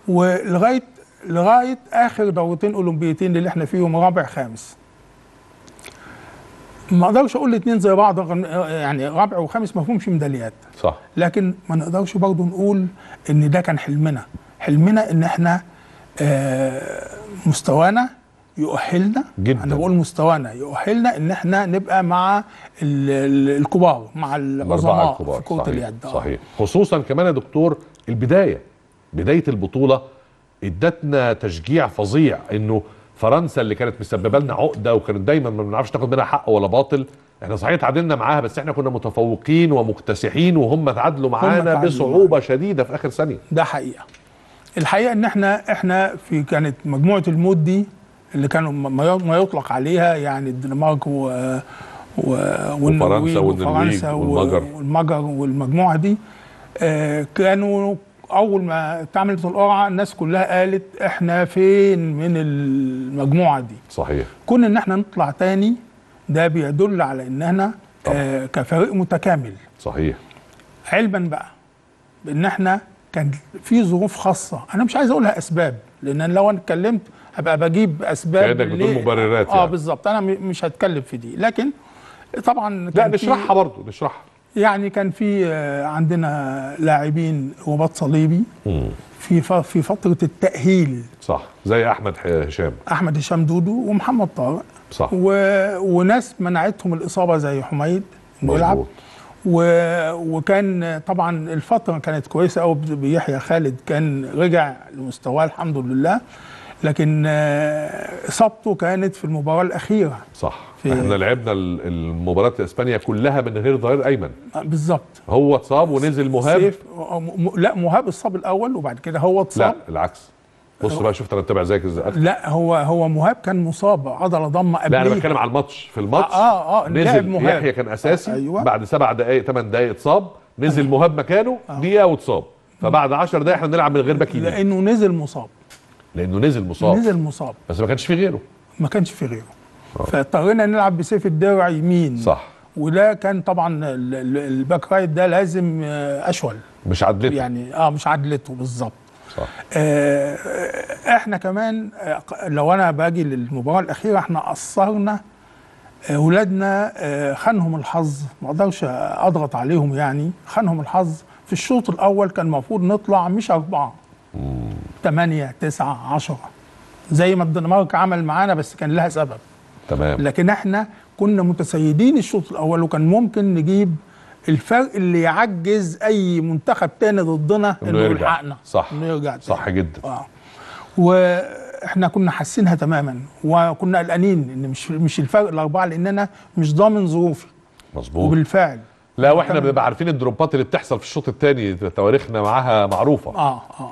ولغاية لغاية آخر دورتين أولمبيتين اللي احنا فيهم رابع خامس ما اقدرش اقول الاثنين زي بعض يعني رابع وخامس ما فيهمش ميداليات صح لكن ما نقدرش برضه نقول ان ده كان حلمنا حلمنا ان احنا آه، مستوانا يؤهلنا جدا انا بقول مستوانا يؤهلنا ان احنا نبقى مع الكبار مع العظماء في كره اليد آه. صحيح خصوصا كمان يا دكتور البدايه بدايه البطوله ادتنا تشجيع فظيع انه فرنسا اللي كانت مسببه لنا عقده وكانت دايما ما بنعرفش ناخد منها حق ولا باطل احنا صحيح تعادلنا معاها بس احنا كنا متفوقين ومكتسحين وهم تعادلوا معانا بصعوبه معنا. شديده في اخر ثانيه ده حقيقه الحقيقه ان احنا احنا في كانت مجموعه المود دي اللي كانوا ما يطلق عليها يعني الدنمارك و, و والنرويج وفرنسا والمجر والمجر والمجموعه دي آه، كانوا اول ما اتعملت القرعه الناس كلها قالت احنا فين من المجموعه دي صحيح كون ان احنا نطلع تاني ده بيدل على ان احنا آه، كفريق متكامل صحيح علما بقى بان احنا كان في ظروف خاصه انا مش عايز اقولها اسباب لان لو انا اتكلمت هبقى بجيب اسباب كانك بتقول مبررات اه يعني. بالظبط انا مش هتكلم في دي لكن طبعا لا نشرحها برضه نشرحها يعني كان في آه، عندنا لاعبين وباط صليبي في في فتره التاهيل صح زي احمد هشام احمد هشام دودو ومحمد طارق صح و... وناس منعتهم الاصابه زي حميد مزبوط. وكان طبعا الفتره كانت كويسه قوي بيحيى خالد كان رجع لمستواه الحمد لله لكن آه، اصابته كانت في المباراه الاخيره صح احنا لعبنا المباراه اسبانيا كلها من غير ظهير ايمن آه، بالظبط هو اتصاب ونزل مهاب سيف آه، لا مهاب اتصاب الاول وبعد كده هو اتصاب لا العكس بص بقى شفت انا متابع زيك ازاي لا هو هو مهاب كان مصاب عضله ضمه قبل لا انا بتكلم على الماتش في آه، الماتش اه اه, آه نزل يحيى كان اساسي آه أيوة. بعد سبع دقائق ثمان دقائق اتصاب نزل آه. مهاب مكانه آه. دقيقه واتصاب فبعد 10 دقائق احنا بنلعب من غير باك لانه نزل مصاب لانه نزل مصاب نزل مصاب بس ما كانش في غيره ما كانش في غيره آه. فاضطرينا نلعب بسيف الدرع يمين صح وده كان طبعا الباك رايت ده لازم آه، اشول مش عدلته يعني اه مش عدلته بالظبط صح. آه، احنا كمان آه، لو انا باجي للمباراه الاخيره احنا قصرنا اولادنا آه، خانهم الحظ ما اقدرش اضغط عليهم يعني خانهم الحظ في الشوط الاول كان المفروض نطلع مش اربعه ثمانيه تسعه 10 زي ما الدنمارك عمل معانا بس كان لها سبب تمام لكن احنا كنا متسيدين الشوط الاول وكان ممكن نجيب الفرق اللي يعجز اي منتخب تاني ضدنا انه يلحقنا صح انه يرجع تاني. صح جدا اه واحنا كنا حاسينها تماما وكنا قلقانين ان مش مش الفرق الاربعه لان انا مش ضامن ظروفي مظبوط وبالفعل لا واحنا بنبقى عارفين الدروبات اللي بتحصل في الشوط الثاني تواريخنا معاها معروفه اه اه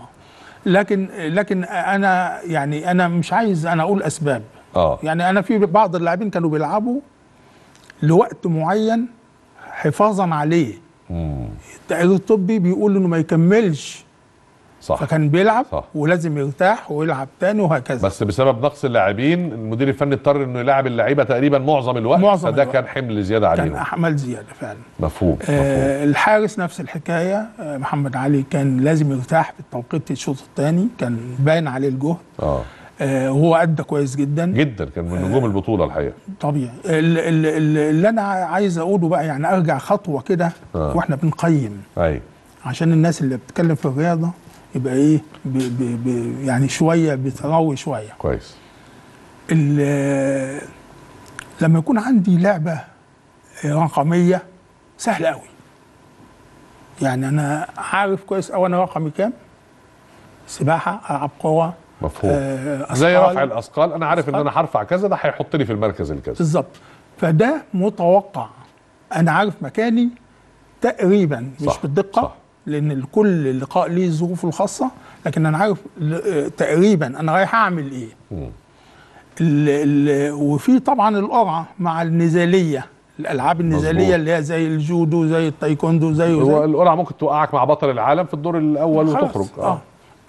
لكن لكن انا يعني انا مش عايز انا اقول اسباب اه يعني انا في بعض اللاعبين كانوا بيلعبوا لوقت معين حفاظا عليه التأهيل الطبي بيقول انه ما يكملش صح فكان بيلعب صح. ولازم يرتاح ويلعب تاني وهكذا بس بسبب نقص اللاعبين المدير الفني اضطر انه يلاعب اللعيبه تقريبا معظم الوقت معظم فده الوقت. كان حمل زياده عليهم كان احمل زياده فعلا مفهوم, آه، مفهوم. آه الحارس نفس الحكايه آه محمد علي كان لازم يرتاح في التوقيت الشوط الثاني كان باين عليه الجهد اه وهو آه، ادى كويس جدا جدا كان من نجوم آه، البطوله الحقيقه طبيعي اللي اللي انا عايز اقوله بقى يعني ارجع خطوه كده آه. واحنا بنقيم ايوه عشان الناس اللي بتتكلم في الرياضه يبقى ايه بي بي بي يعني شويه بتروي شويه كويس لما يكون عندي لعبه رقميه سهله قوي يعني انا عارف كويس او انا رقمي كام سباحه العب قوه مفهوم أسقال. آه، زي رفع الاثقال انا عارف أسقال. ان انا هرفع كذا ده هيحطني في المركز الكذا بالظبط فده متوقع انا عارف مكاني تقريبا صح. مش بالدقه صح. لان كل لقاء ليه ظروفه الخاصه لكن انا عارف آه، تقريبا انا رايح اعمل ايه الـ الـ وفي طبعا القرعه مع النزاليه الالعاب النزاليه مزبوط. اللي هي زي الجودو زي التايكوندو زي القرعه ممكن توقعك مع بطل العالم في الدور الاول وتخرج اه, آه.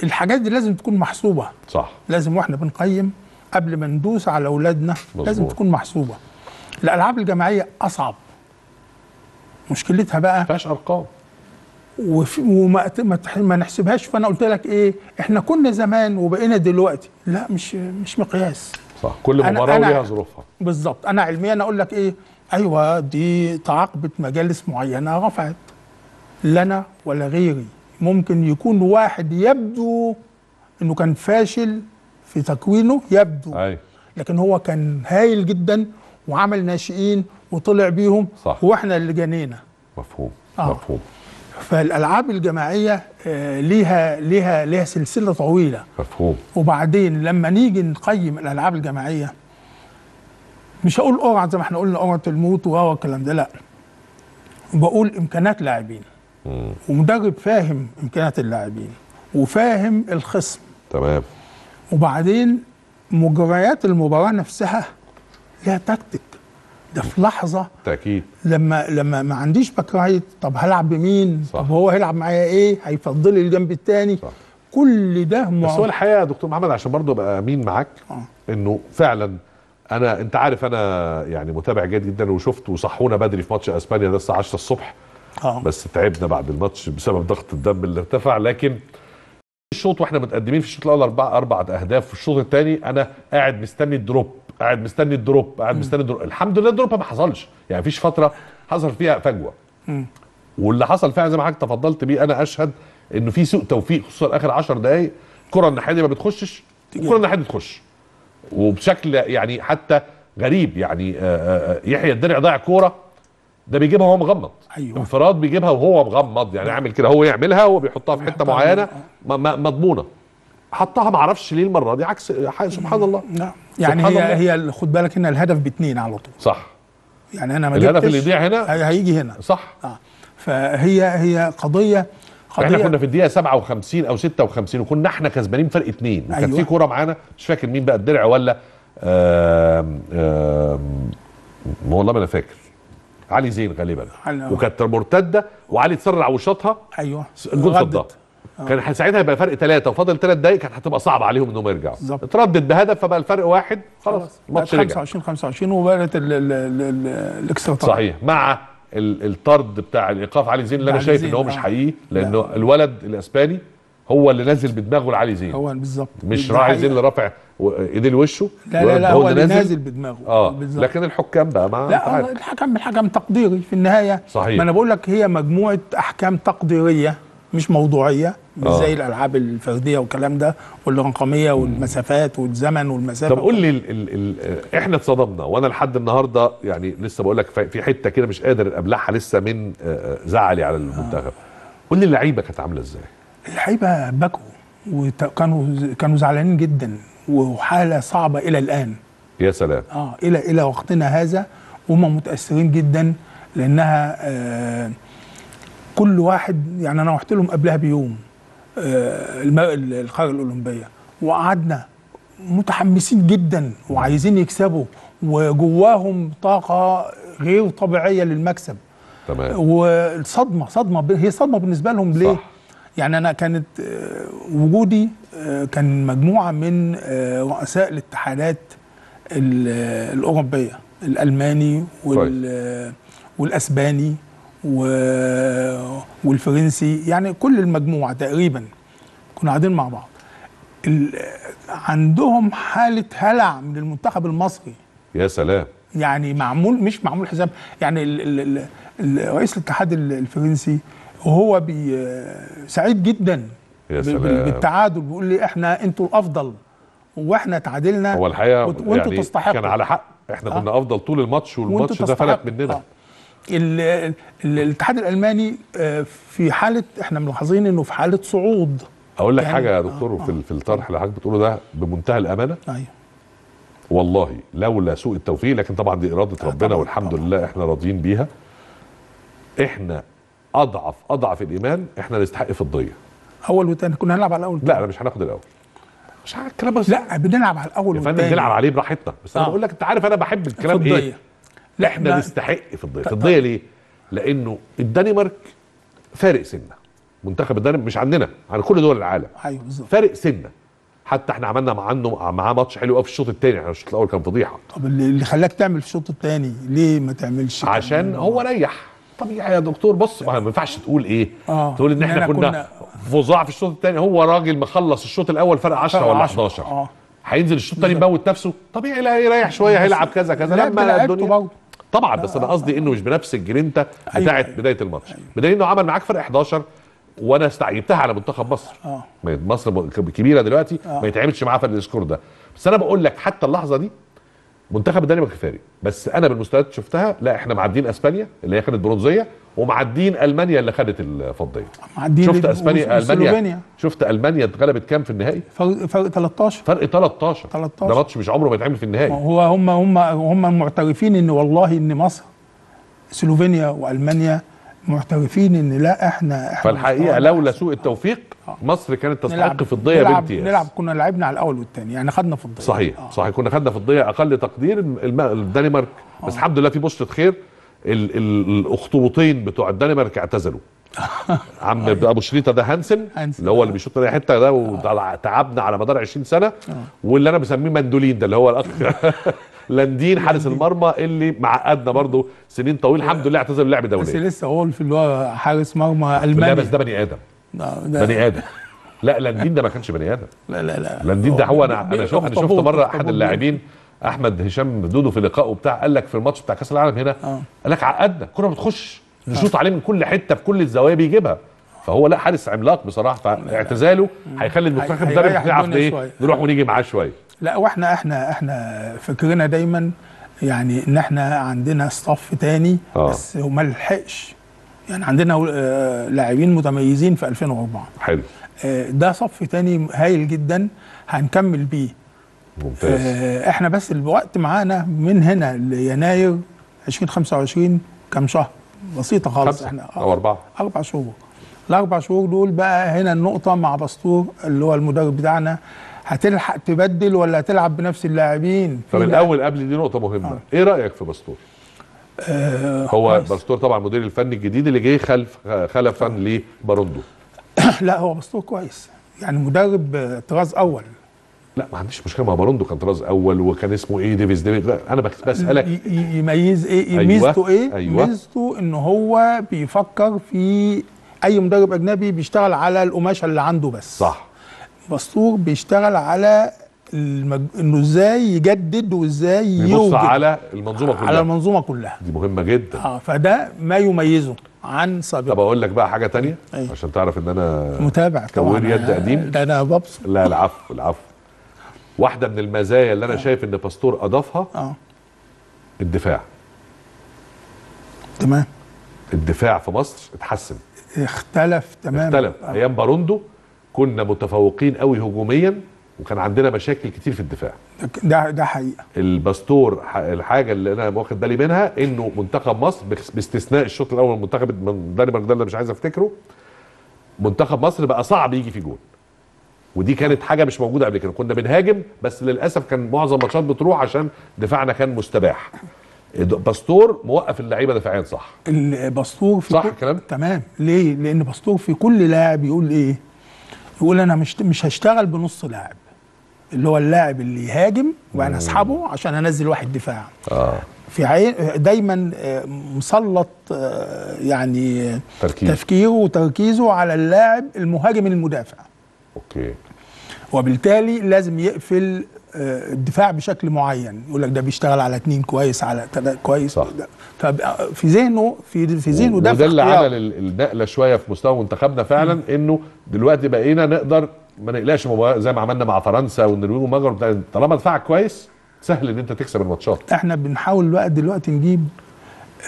الحاجات دي لازم تكون محسوبه صح لازم واحنا بنقيم قبل ما ندوس على اولادنا لازم تكون محسوبه الالعاب الجماعيه اصعب مشكلتها بقى فيهاش ارقام وفي وما ما نحسبهاش فانا قلت لك ايه احنا كنا زمان وبقينا دلوقتي لا مش مش مقياس صح كل مباراه وليها ظروفها بالظبط انا علميا اقول لك ايه ايوه دي تعاقبت مجالس معينه رفعت لنا ولا غيري ممكن يكون واحد يبدو انه كان فاشل في تكوينه يبدو أي. لكن هو كان هايل جدا وعمل ناشئين وطلع بيهم صح. واحنا اللي جنينا مفهوم آه. مفهوم فالالعاب الجماعيه آه، ليها ليها ليها سلسله طويله مفهوم وبعدين لما نيجي نقيم الالعاب الجماعيه مش هقول قرعه زي ما احنا قلنا قرعه الموت وهو الكلام ده لا بقول امكانات لاعبين ومدرب فاهم امكانيات اللاعبين وفاهم الخصم تمام وبعدين مجريات المباراه نفسها ليها تكتيك ده في لحظه تاكيد لما لما ما عنديش باك رايت طب هلعب بمين صح. طب هو هيلعب معايا ايه هيفضل لي الجنب الثاني كل ده مع... بس هو الحقيقه يا دكتور محمد عشان برضه ابقى امين معاك آه. انه فعلا انا انت عارف انا يعني متابع جيد جدا وشفت وصحونا بدري في ماتش اسبانيا ده الساعه 10 الصبح آه. بس تعبنا بعد الماتش بسبب ضغط الدم اللي ارتفع لكن الشوط واحنا متقدمين في الشوط الاول اربع اربع اهداف في الشوط الثاني انا قاعد مستني الدروب قاعد مستني الدروب قاعد مستني الدروب الحمد لله الدروب ما حصلش يعني فيش فتره حصل فيها فجوه م. واللي حصل فعلا زي ما حضرتك تفضلت بيه انا اشهد انه في سوء توفيق خصوصا اخر 10 دقائق الكره الناحيه دي ما بتخشش الكره الناحيه دي تخش وبشكل يعني حتى غريب يعني آه، آه، آه، يحيى الدرع ضيع كوره ده بيجيبها وهو مغمض أيوة. انفراد بيجيبها وهو مغمض يعني أيوة. عامل كده هو يعملها وبيحطها في حته معينه مضمونه حطها ما اعرفش ليه المره دي عكس سبحان الله نعم يعني هي الله. هي خد بالك ان الهدف باتنين على طول صح يعني انا ما جبتش الهدف اللي يضيع هنا هيجي هنا صح آه. فهي هي قضيه قضية احنا كنا في الدقيقه 57 او 56 وكنا احنا كسبانين فرق اثنين وكان كان في أيوة. كوره معانا مش فاكر مين بقى الدرع ولا آم آم والله ما انا فاكر علي زين غالبا وكانت مرتده وعلي تسرع وشاطها ايوه الجول صدها آه. كان ساعتها يبقى فرق ثلاثه وفاضل ثلاث دقائق كانت هتبقى صعبه عليهم انهم يرجعوا بالظبط اتردد بهدف فبقى الفرق واحد خلاص الماتش رجع 25 25 وبقت الاكسترا صحيح مع الطرد بتاع الايقاف علي زين اللي انا شايف ان هو مش آه. حقيقي لانه الولد الاسباني هو اللي نازل بدماغه لعلي زين هو بالظبط مش راعي زين اللي رافع ايديه لوشه لا لا لا هو, اللي نازل, بدماغه اه بالزبط. لكن الحكام بقى ما لا الحكم الحكم تقديري في النهايه صحيح ما انا بقول لك هي مجموعه احكام تقديريه مش موضوعيه مش آه. زي الالعاب الفرديه والكلام ده والرقميه والمسافات والزمن والمسافه طب قول لي احنا اتصدمنا وانا لحد النهارده يعني لسه بقول لك في حته كده مش قادر ابلعها لسه من آه، آه، زعلي على المنتخب قول لي اللعيبه كانت عامله ازاي؟ اللعيبه بكوا وكانوا كانوا زعلانين جدا وحاله صعبه الى الان يا سلام اه الى الى وقتنا هذا وهم متاثرين جدا لانها آه كل واحد يعني انا رحت لهم قبلها بيوم آه القاره الاولمبيه وقعدنا متحمسين جدا وعايزين يكسبوا وجواهم طاقه غير طبيعيه للمكسب تمام والصدمه صدمه هي صدمه بالنسبه لهم ليه؟ صح. يعني انا كانت آه، وجودي آه، كان مجموعه من آه، رؤساء الاتحادات الاوروبيه الالماني وال والاسباني والفرنسي يعني كل المجموعه تقريبا كنا قاعدين مع بعض عندهم حاله هلع من المنتخب المصري يا سلام يعني معمول مش معمول حساب يعني رئيس الاتحاد الفرنسي وهو بي سعيد جدا يا سلام. بالتعادل بيقول لي احنا انتوا الافضل واحنا تعادلنا هو الحقيقه وانتوا يعني تستحقوا كان على حق احنا آه. كنا آه. افضل طول الماتش والماتش ده فلت مننا آه. الاتحاد الالماني آه، في حاله احنا ملاحظين انه في حاله صعود اقول لك يعني حاجه يا آه، دكتور آه. في الطرح اللي حضرتك بتقوله ده بمنتهى الامانه ايوه والله لولا سوء التوفيق لكن طبعا دي اراده آه ربنا طبعًا والحمد طبعًا. لله احنا راضيين بيها احنا اضعف اضعف الايمان احنا نستحق فضيه اول وثاني كنا هنلعب على الاول لا انا مش هناخد الاول مش عارف الكلام بس لا بنلعب على الاول والثاني يا فندم بنلعب عليه براحتنا بس آه. انا بقول لك انت عارف انا بحب الكلام فضية. ايه لا احنا نستحق فضيه فضيه طيب، طيب. ليه لانه الدنمارك فارق سنه منتخب الدنمارك مش عندنا عن كل دول العالم ايوه بالظبط فارق سنه حتى احنا عملنا مع معاه ماتش حلو قوي في الشوط الثاني يعني الشوط الاول كان فضيحه طب اللي خلاك تعمل في الشوط الثاني ليه ما تعملش عشان هو ريح طبيعي يا دكتور بص ما ينفعش تقول ايه آه. تقول ان احنا كنا, كنا فظاع في الشوط الثاني هو راجل مخلص الشوط الاول فرق 10 ولا 11 اه هينزل الشوط الثاني يموت نفسه طبيعي لا يريح شويه هيلعب كذا كذا لما الدنيا طبعا بس انا قصدي انه مش بنفس الجرينتا أيوة. بتاعت أيوة. بدايه الماتش أيوة. بدليل انه عمل معاك فرق 11 وانا استعجبتها على منتخب مصر آه. مصر كبيره دلوقتي آه. ما يتعملش معاها فرق السكور ده بس انا بقول لك حتى اللحظه دي منتخب الدنمارك الخفاري بس انا بالمستويات شفتها لا احنا معدين اسبانيا اللي هي خدت برونزيه ومعدين المانيا اللي خدت الفضيه معديين شفت اسبانيا المانيا شفت المانيا اتغلبت كام في النهائي فرق 13 فرق 13 13 ده ماتش مش عمره ما يتعمل في النهائي هو هم هم هم معترفين ان والله ان مصر سلوفينيا والمانيا معترفين ان لا احنا, إحنا فالحقيقه لولا سوء التوفيق آه. مصر كانت تستحق فضيه نلعب بامتياز نلعب كنا لعبنا على الاول والثاني يعني خدنا فضيه صحيح آه. صحيح كنا خدنا فضيه اقل تقدير الدنمارك آه. بس الحمد لله في بشره خير الاخطبوطين بتوع الدنمارك اعتزلوا <laughs> عم ابو شريطه ده هانسن, اللي هو اللي آه. بيشوط اي حته ده آه. وتعبنا على مدار 20 سنه آه. واللي انا بسميه مندولين ده اللي هو الاخ <laughs> لاندين حارس المرمى اللي معقدنا برضه سنين طويل الحمد لله اعتزل لعب دولي بس لسه هو في اللي هو حارس مرمى الماني لا بس ده بني ادم نعم، بني ادم <laughs> لا لاندين ده ما كانش بني ادم لا لا لا لاندين ده هو انا انا شفت شفت مره احد اللاعبين احمد هشام دودو في لقائه بتاع قال لك في الماتش بتاع كاس العالم هنا آه. قال لك عقدنا كنا بتخش آه. نشوط عليه من كل حته في كل الزوايا بيجيبها فهو لا حارس عملاق بصراحه فاعتزاله هيخلي المنتخب ده يعرف ايه نروح ونيجي معاه شويه لا واحنا احنا احنا فكرنا دايما يعني ان احنا عندنا صف تاني آه. بس وما لحقش يعني عندنا آه، لاعبين متميزين في 2004 حلو آه، ده صف تاني هايل جدا هنكمل بيه ممتاز آه، احنا بس الوقت معانا من هنا ليناير 2025 كام شهر بسيطه خالص احنا او اربعه اربع شهور الاربع شهور دول بقى هنا النقطه مع بسطور اللي هو المدرب بتاعنا هتلحق تبدل ولا هتلعب بنفس اللاعبين طب الاول قبل دي نقطه مهمه آه. ايه رايك في بسطور؟ آه هو باستور طبعا المدير الفني الجديد اللي جه خلف خلفا آه. لباروندو <clears throat> لا هو باستور كويس يعني مدرب آه، طراز اول لا ما عنديش مشكله مع باروندو كان طراز اول وكان اسمه ايه ديفيز ديفيز انا بسالك يميز ايه أيوة ميزته ايه أيوة ميزته ان هو بيفكر في اي مدرب اجنبي بيشتغل على القماشه اللي عنده بس صح باستور بيشتغل على المج... انه ازاي يجدد وازاي يعني يوجد على المنظومه كلها على المنظومه كلها دي مهمه جدا اه فده ما يميزه عن سابقا طب اقول لك بقى حاجه تانية أيه؟ عشان تعرف ان انا متابع كون يد قديم ده انا ببصر لا العفو العفو واحده من المزايا اللي انا آه. شايف ان باستور اضافها اه الدفاع تمام الدفاع في مصر اتحسن اختلف تماما اختلف آه. ايام باروندو كنا متفوقين قوي هجوميا وكان عندنا مشاكل كتير في الدفاع ده ده حقيقه الباستور الحاجه اللي انا واخد بالي منها انه منتخب مصر باستثناء الشوط الاول منتخب الدنمارك ده اللي مش عايز افتكره منتخب مصر بقى صعب يجي في جول ودي كانت حاجه مش موجوده قبل كده كنا بنهاجم بس للاسف كان معظم الماتشات بتروح عشان دفاعنا كان مستباح باستور موقف اللعيبه دفاعيا صح الباستور في صح الكلام كل... تمام ليه لان باستور في كل لاعب يقول ايه يقول انا مش مش هشتغل بنص لاعب اللي هو اللاعب اللي يهاجم وانا اسحبه عشان انزل واحد دفاع آه. في عين دايما آه، مسلط آه، يعني تركيز. تفكيره وتركيزه على اللاعب المهاجم المدافع اوكي وبالتالي لازم يقفل آه، الدفاع بشكل معين يقول لك ده بيشتغل على اتنين كويس على تلاته كويس صح. طب في ذهنه في في ذهنه ده وده اللي عمل النقله شويه في مستوى منتخبنا فعلا م. انه دلوقتي بقينا نقدر ما نقلقش زي ما عملنا مع فرنسا والنرويج والمغرب طالما دفاعك كويس سهل ان انت تكسب الماتشات احنا بنحاول بقى دلوقتي نجيب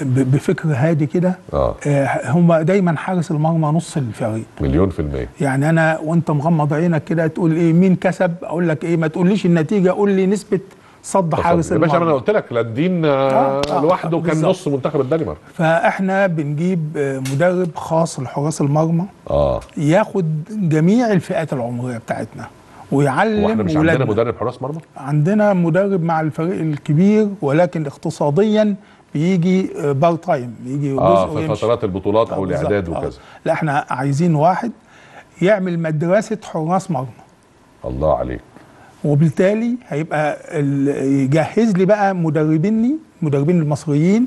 بفكر هادي كده آه, آه، هم دايما حارس المرمى نص الفريق مليون في المية يعني انا وانت مغمض عينك كده تقول ايه مين كسب اقول لك ايه ما تقوليش النتيجه قول لي نسبه صد حارس المرمى يا باشا انا قلت لك لا آه،, آه آه لوحده آه كان نص منتخب الدنمارك فاحنا بنجيب آه، مدرب خاص لحراس المرمى اه ياخد جميع الفئات العمريه بتاعتنا ويعلم واحنا مش ولدنا. عندنا مدرب حراس مرمى؟ عندنا مدرب مع الفريق الكبير ولكن اقتصاديا بيجي بار تايم بيجي اه, آه، في فترات البطولات او الاعداد وكذا آه. لا احنا عايزين واحد يعمل مدرسه حراس مرمى الله عليك وبالتالي هيبقى يجهز لي بقى مدربيني مدربين المصريين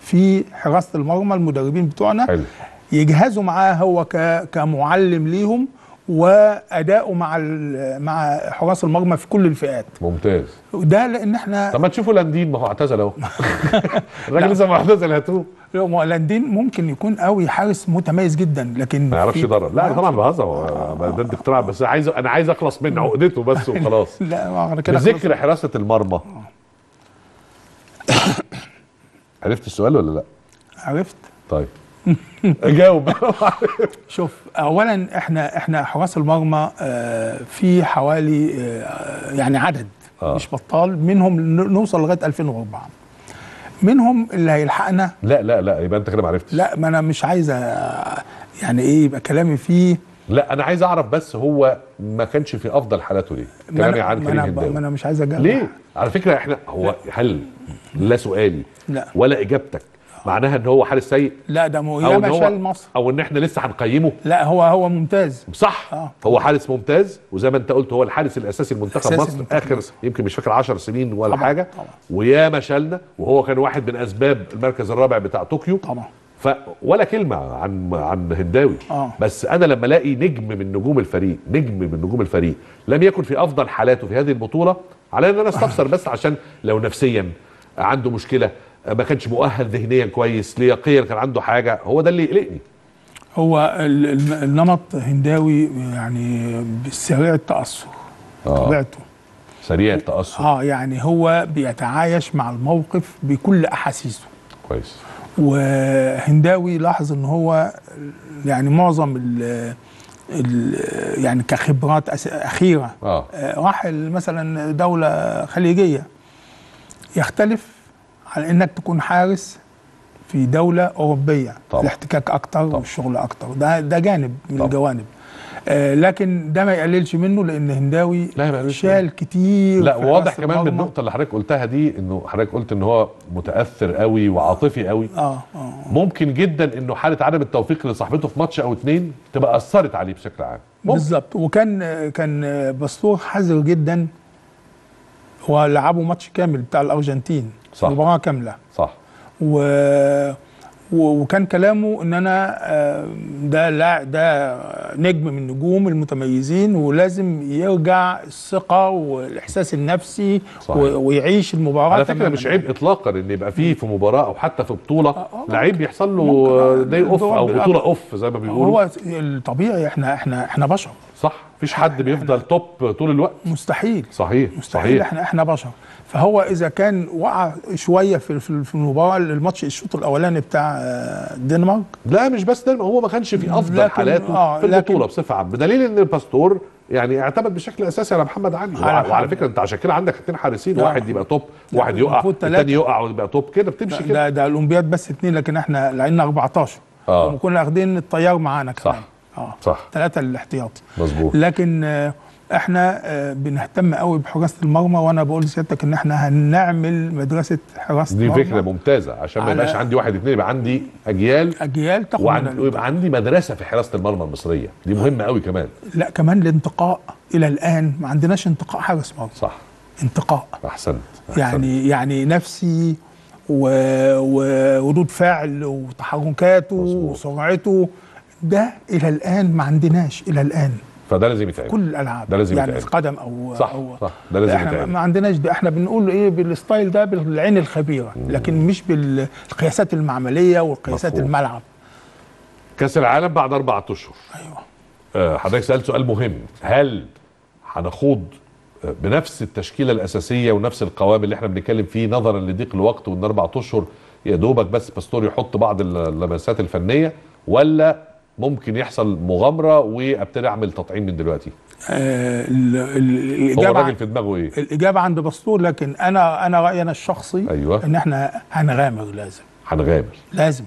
في حراسه المرمى المدربين بتوعنا حلو. يجهزوا معاه هو كمعلم ليهم واداؤه مع مع حراس المرمى في كل الفئات ممتاز ده لان احنا طب ما تشوفوا لاندين ما هو اعتزل اهو <laughs> الراجل لسه ما اعتزل هاتوه لاندين ممكن يكون قوي حارس متميز جدا لكن ما يعرفش يضرب لا طبعا بهزر ده اقتراع بس عايز انا عايز اخلص من عقدته بس وخلاص <laughs> لا انا كده بذكر حراسه المرمى <coughs> عرفت السؤال ولا لا؟ عرفت طيب <laughs> جاوب <laughs> شوف اولا احنا احنا حراس المرمى آه، في حوالي آه، يعني عدد آه. مش بطال منهم نوصل لغايه 2004 منهم اللي هيلحقنا لا لا لا يبقى انت كده ما عرفتش لا ما انا مش عايز يعني ايه يبقى كلامي فيه لا انا عايز اعرف بس هو ما كانش في افضل حالاته ليه كلامي عن كريم هنداوي ما انا مش عايز اجاوب ليه على فكره احنا هو هل لا سؤالي لا. ولا اجابتك معناها ان هو حارس سيء لا ده مو يا باشا مصر او ان احنا لسه هنقيمه لا هو هو ممتاز صح آه. هو حارس ممتاز وزي ما انت قلت هو الحارس الاساسي لمنتخب مصر اخر مصر. يمكن مش فاكر 10 سنين ولا طبعًا. حاجه طبعًا. ويا ما شالنا وهو كان واحد من اسباب المركز الرابع بتاع طوكيو طبعا ف ولا كلمه عن عن هنداوي آه. بس انا لما الاقي نجم من نجوم الفريق نجم من نجوم الفريق لم يكن في افضل حالاته في هذه البطوله على ان انا استفسر بس عشان لو نفسيا عنده مشكله ما كانش مؤهل ذهنيا كويس لياقيا كان عنده حاجه هو ده اللي يقلقني هو النمط هنداوي يعني سريع التاثر آه. طبيعته سريع التاثر اه يعني هو بيتعايش مع الموقف بكل احاسيسه كويس وهنداوي لاحظ ان هو يعني معظم ال يعني كخبرات اخيره آه. راح آه، مثلا دوله خليجيه يختلف على انك تكون حارس في دوله اوروبيه طبعا. الاحتكاك اكتر طبعا. والشغل اكتر ده ده جانب من طبعا. الجوانب آه لكن ده ما يقللش منه لان هنداوي لا شال كتير لا واضح كمان من النقطه اللي حضرتك قلتها دي انه حضرتك قلت ان هو متاثر قوي وعاطفي قوي اه اه ممكن جدا انه حاله عدم التوفيق لصاحبته في ماتش او اتنين تبقى اثرت عليه بشكل عام بالظبط وكان كان بسطور حذر جدا ولعبوا ماتش كامل بتاع الارجنتين صح مباراه كامله صح و... وكان كلامه ان انا ده لا ده نجم من نجوم المتميزين ولازم يرجع الثقه والاحساس النفسي و... ويعيش المباراه على فكره مش عيب اطلاقا ان يبقى فيه في مباراه او حتى في بطوله آه، آه، لعيب يحصل له داي اوف آه، او بطوله اوف زي ما بيقولوا هو الطبيعي احنا احنا احنا بشر صح مفيش حد بيفضل توب طول الوقت مستحيل صحيح مستحيل صحيح. احنا احنا بشر فهو اذا كان وقع شويه في في المباراه الماتش الشوط الاولاني بتاع الدنمارك آه، لا مش بس دنمارك هو ما كانش في افضل لكن حالاته آه في البطوله بصفه عامه بدليل ان الباستور يعني اعتمد بشكل اساسي على محمد علي على وعلى فكره انت عشان كده عندك اثنين حارسين واحد آه. يبقى توب واحد يقع الثاني يقع ويبقى توب كده بتمشي كده ده, ده الاولمبياد بس اثنين لكن احنا لعبنا 14 اه وكنا واخدين الطيار معانا كمان صح اه صح ثلاثه للاحتياطي مظبوط لكن آه احنا آه، بنهتم قوي بحراسه المرمى وانا بقول لسيادتك ان احنا هنعمل مدرسه حراسه دي مرمى فكره ممتازه عشان ما يبقاش عندي واحد اثنين يبقى عندي اجيال اجيال تاخد ويبقى عندي مدرسه في حراسه المرمى المصريه دي آه. مهمه قوي كمان لا كمان الانتقاء الى الان ما عندناش انتقاء حارس مرمى صح انتقاء احسنت, أحسنت. يعني يعني نفسي وردود فعل وتحركاته وسرعته ده الى الان ما عندناش الى الان فده لازم يتعمل كل الالعاب ده لازم يعني في قدم او صح أو صح ده لازم احنا يتعمل. ما عندناش ده احنا بنقول ايه بالستايل ده بالعين الخبيره لكن مش بالقياسات المعمليه والقياسات الملعب كاس العالم بعد اربع اشهر ايوه آه حضرتك سالت سؤال مهم هل هنخوض آه، بنفس التشكيله الاساسيه ونفس القوام اللي احنا بنتكلم فيه نظرا لضيق الوقت وان اربع اشهر يا دوبك بس باستور يحط بعض اللمسات الفنيه ولا ممكن يحصل مغامره وابتدي اعمل تطعيم من دلوقتي آه، الاجابه هو الراجل في دماغه ايه الاجابه عند باسطور لكن انا انا رايي انا الشخصي أيوة. ان احنا هنغامر لازم هنغامر لازم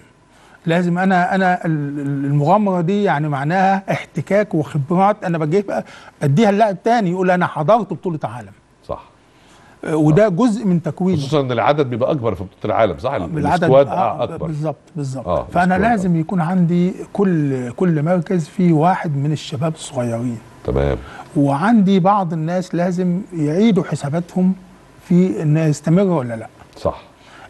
لازم انا انا المغامره دي يعني معناها احتكاك وخبرات انا بجيب اديها اللاعب تاني يقول انا حضرت بطوله عالم وده آه. جزء من تكوينه خصوصا ان العدد بيبقى اكبر في بطوله العالم صح آه، السكواد آه اكبر بالظبط بالظبط آه فانا لازم آه. يكون عندي كل كل مركز فيه واحد من الشباب الصغيرين تمام وعندي بعض الناس لازم يعيدوا حساباتهم في ان يستمروا ولا لا صح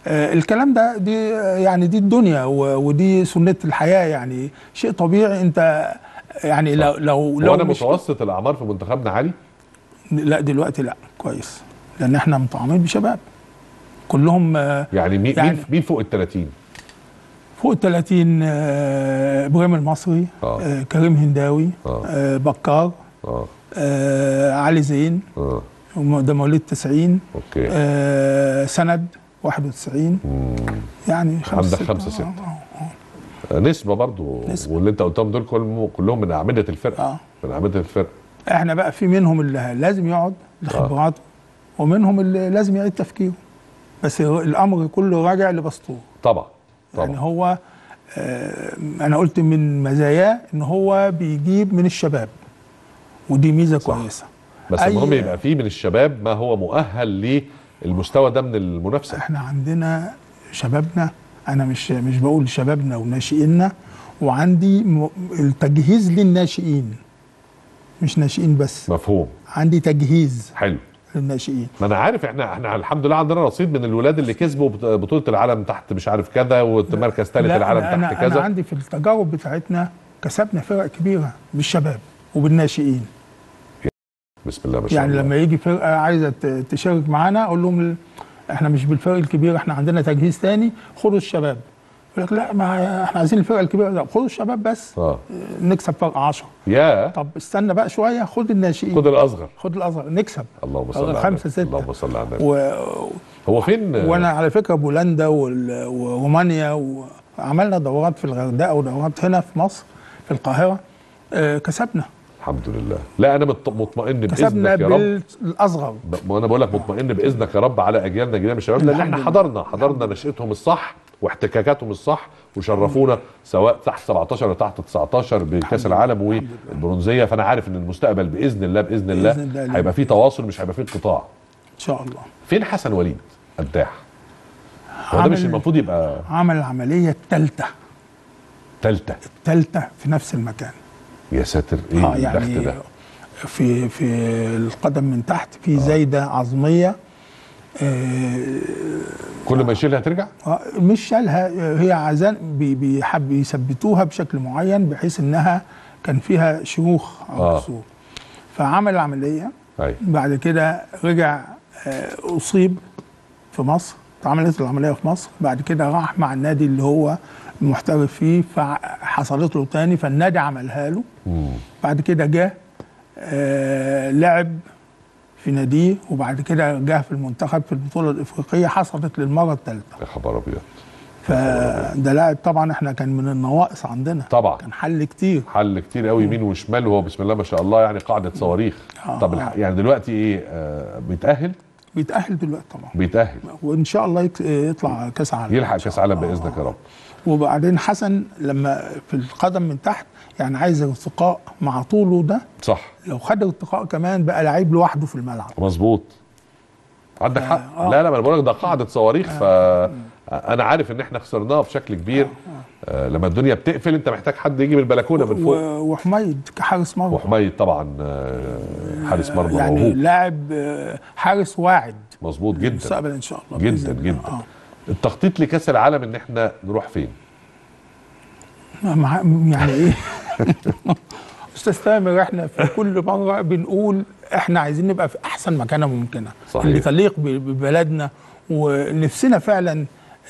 آه الكلام ده دي يعني دي الدنيا ودي سنه الحياه يعني شيء طبيعي انت يعني صح. لو لو لو انا متوسط الاعمار في منتخبنا عالي لا دلوقتي لا كويس لان احنا مطعمين بشباب كلهم آه، يعني مين يعني مين فوق ال 30 فوق ال 30 آه، ابراهيم المصري آه. آه. كريم هنداوي آه. بكار آه. علي زين آه. ده مواليد 90 اوكي آه سند 91 مم. يعني خمسة عندك خمسة ستة آه. نسبة برضو نسبة. واللي انت قلتهم دول كلهم كلهم من اعمدة الفرقة آه. من اعمدة الفرقة احنا بقى في منهم اللي لازم يقعد لخبراته ومنهم اللي لازم يعيد تفكيره بس الامر كله راجع لبسطور طبعا طبعا يعني هو آه، انا قلت من مزاياه ان هو بيجيب من الشباب ودي ميزه صح. كويسه بس المهم يبقى فيه من الشباب ما هو مؤهل للمستوى ده من المنافسه احنا عندنا شبابنا انا مش مش بقول شبابنا وناشئيننا وعندي التجهيز للناشئين مش ناشئين بس مفهوم عندي تجهيز حلو للناشئين ما انا عارف احنا احنا الحمد لله عندنا رصيد من الولاد اللي كسبوا بطوله العالم تحت مش عارف كذا ومركز ثالث العالم أنا تحت أنا كذا انا عندي في التجارب بتاعتنا كسبنا فرق كبيره بالشباب وبالناشئين بسم الله ما شاء يعني الله. لما يجي فرقه عايزه تشارك معانا اقول لهم احنا مش بالفرق الكبير احنا عندنا تجهيز ثاني خدوا الشباب يقول لك لا ما احنا عايزين الفرقه الكبيره لا خد الشباب بس آه. نكسب فرق 10 يا طب استنى بقى شويه خد الناشئين خد الاصغر خد الاصغر نكسب اللهم صل على النبي خمسه سته اللهم صل على النبي و... هو فين وانا على فكره بولندا وال... ورومانيا وعملنا دورات في الغردقه ودورات هنا في مصر في القاهره آه كسبنا الحمد لله لا انا مطمئن باذنك يا رب بالاصغر وانا بقول لك مطمئن باذنك يا رب على اجيالنا جيلنا من الشباب لان احنا حضرنا حضرنا نشاتهم الصح واحتكاكاتهم الصح وشرفونا سواء تحت 17 او تحت 19 بكاس العالم والبرونزيه فانا عارف ان المستقبل باذن الله باذن الله, بإذن الله هيبقى فيه تواصل مش هيبقى فيه انقطاع ان شاء الله فين حسن وليد قداح هو ده مش المفروض يبقى عمل العمليه الثالثه الثالثه الثالثه في نفس المكان يا ساتر ايه آه يعني ده في في القدم من تحت في آه. زايده عظميه كل ما يشيلها ترجع؟ آه، مش شالها هي عزان بيحب يثبتوها بشكل معين بحيث انها كان فيها شيوخ او آه. فعمل العمليه أي. بعد كده رجع آه، اصيب في مصر اتعملت العمليه في مصر بعد كده راح مع النادي اللي هو محترف فيه فحصلت له تاني فالنادي عملها له مم. بعد كده جه آه، لعب في ناديه وبعد كده جه في المنتخب في البطوله الافريقيه حصلت للمره الثالثه يا خبر ابيض فده لاعب طبعا احنا كان من النواقص عندنا طبعا كان حل كتير حل كتير قوي يمين وشمال وهو بسم الله ما شاء الله يعني قاعده صواريخ آه. طب يعني دلوقتي ايه آه بيتاهل بيتاهل دلوقتي طبعا بيتاهل وان شاء الله يطلع كاس عالم يلحق كاس عالم باذنك يا رب وبعدين حسن لما في القدم من تحت يعني عايز ارتقاء مع طوله ده صح لو خد ارتقاء كمان بقى لعيب لوحده في الملعب مظبوط عندك آه، حق آه. لا لا ما انا بقول لك ده قاعده صواريخ آه. ف انا عارف ان احنا خسرناها بشكل كبير آه،, آه. آه. لما الدنيا بتقفل انت محتاج حد يجي من البلكونه من فوق وحميد كحارس مرمى وحميد طبعا آه، حارس مرمى يعني لاعب حارس واعد مظبوط جدا مستقبل ان شاء الله جدا جدا آه. التخطيط لكاس العالم ان احنا نروح فين مع يعني ايه <laughs> استاذ تامر احنا في كل مره بنقول احنا عايزين نبقى في احسن مكانه ممكنه صحيح. اللي تليق ببلدنا ونفسنا فعلا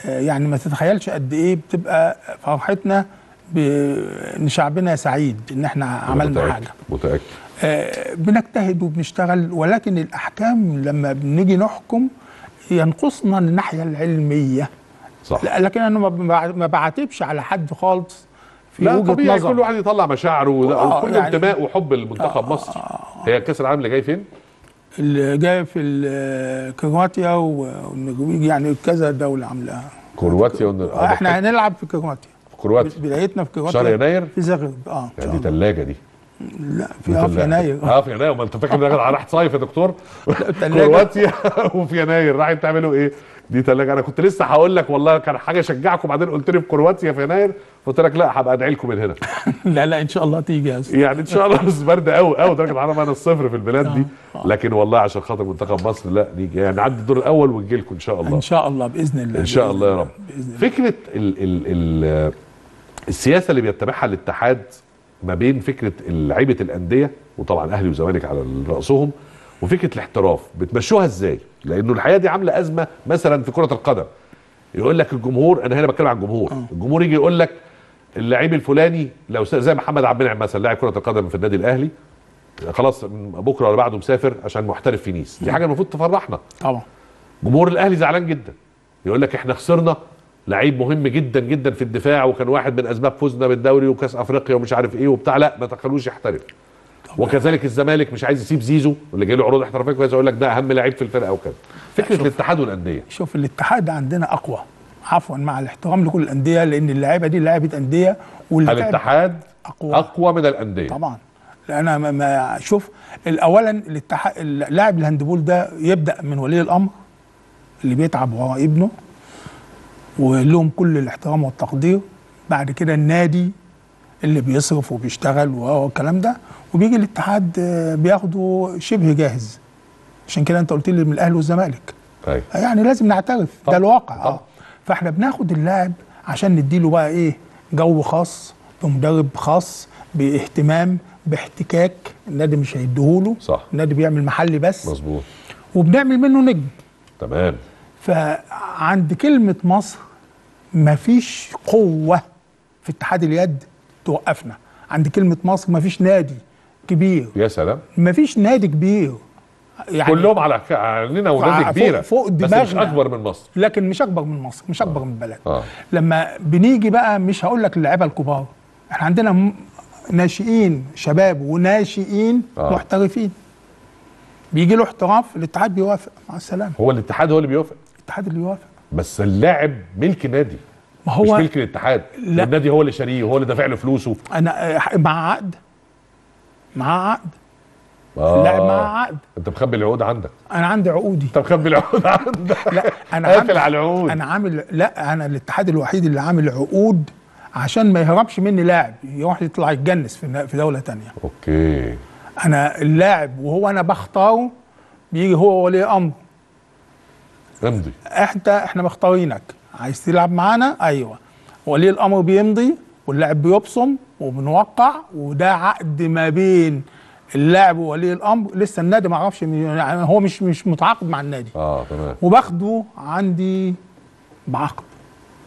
آه، يعني ما تتخيلش قد ايه بتبقى فرحتنا ان شعبنا سعيد ان احنا عملنا متأكد. حاجه متاكد آه بنجتهد وبنشتغل ولكن الاحكام لما بنيجي نحكم ينقصنا الناحيه العلميه صح لكن انا ما بعاتبش على حد خالص في لا وجهه طبيعي نظر كل واحد يطلع مشاعره آه، وكل يعني انتماء وحب آه مصر آه. هي كاس العالم اللي جاي فين؟ اللي جاي في كرواتيا والنرويج يعني كذا دوله عاملاها كرواتيا آه، احنا هنلعب في كرواتيا في كرواتيا بدايتنا في كرواتيا شهر يناير في زغرب اه يعني دي ثلاجه دي لا في اه في يناير <laughs> اه في يناير امال انت فاكر ان راح تصيف يا دكتور <laughs> <laughs> كرواتيا وفي يناير راح تعملوا ايه دي ثلاجه انا كنت لسه هقول لك والله كان حاجه اشجعكم بعدين قلت لي في كرواتيا في يناير قلت لك لا هبقى ادعي لكم من هنا لا لا ان شاء الله تيجي يا يعني ان شاء الله بس برد قوي قوي درجه الحراره انا الصفر في البلاد دي آه، آه. لكن والله عشان خاطر منتخب مصر لا نيجي يعني نعدي الدور الاول ونجي لكم ان شاء الله ان شاء الله باذن الله ان شاء الله يا رب فكره السياسه اللي بيتبعها الاتحاد ما بين فكره لعيبه الانديه وطبعا اهلي وزمالك على راسهم وفكره الاحتراف بتمشوها ازاي؟ لانه الحقيقه دي عامله ازمه مثلا في كره القدم يقول لك الجمهور انا هنا بتكلم عن الجمهور آه. الجمهور يجي يقول لك اللعيب الفلاني لو زي محمد عبد المنعم مثلا لاعب كره القدم في النادي الاهلي خلاص بكره ولا بعده مسافر عشان محترف في نيس دي حاجه المفروض تفرحنا طبعا جمهور الاهلي زعلان جدا يقول لك احنا خسرنا لعيب مهم جدا جدا في الدفاع وكان واحد من اسباب فوزنا بالدوري وكاس افريقيا ومش عارف ايه وبتاع لا ما تخلوش يحترف وكذلك الزمالك مش عايز يسيب زيزو اللي جاي له عروض احترافيه كويسه يقول لك ده اهم لعيب في الفرقه وكده فكره الاتحاد والانديه شوف الاتحاد عندنا اقوى عفوا مع الاحترام لكل الانديه لان اللعيبه دي لعيبه انديه الاتحاد اقوى اقوى من الانديه طبعا انا ما شوف اولا الاتحاد اللاعب الهاندبول ده يبدا من ولي الامر اللي بيتعب وهو ابنه ولهم كل الاحترام والتقدير بعد كده النادي اللي بيصرف وبيشتغل والكلام ده وبيجي الاتحاد آه، بياخده شبه جاهز عشان كده انت قلت لي من الاهلي والزمالك أي. طيب. يعني لازم نعترف طب. ده الواقع اه فاحنا بناخد اللاعب عشان نديله بقى ايه جو خاص بمدرب خاص باهتمام باحتكاك النادي مش هيديهوله صح النادي بيعمل محلي بس مظبوط وبنعمل منه نجم تمام فعند كلمه مصر مفيش قوه في اتحاد اليد توقفنا عند كلمه مصر مفيش نادي كبير يا سلام مفيش نادي كبير يعني كلهم على علينا ونادي كبيره فوق, فوق دماغنا بس مش اكبر من مصر لكن مش اكبر من مصر مش اكبر آه. من البلد آه. لما بنيجي بقى مش هقول لك اللعيبه الكبار احنا عندنا ناشئين شباب وناشئين آه. محترفين بيجي له احتراف الاتحاد بيوافق مع السلامه هو الاتحاد هو اللي بيوافق الاتحاد اللي بيوافق بس اللاعب ملك نادي ما هو مش ملك الاتحاد لا. النادي هو اللي شاريه هو اللي دافع له فلوسه انا مع عقد مع عقد آه. لا مع عقد انت مخبي العقود عندك انا عندي عقودي انت مخبي العقود عندك <laughs> لا انا قافل على العقود انا عامل لا انا الاتحاد الوحيد اللي عامل عقود عشان ما يهربش مني لاعب يروح يطلع يتجنس في دوله تانية اوكي انا اللاعب وهو انا بختاره بيجي هو ولي امر امضي احنا احنا مختارينك عايز تلعب معانا ايوه ولي الامر بيمضي واللاعب بيبصم وبنوقع وده عقد ما بين اللاعب وولي الامر لسه النادي ما اعرفش يعني هو مش مش متعاقد مع النادي اه تمام وباخده عندي بعقد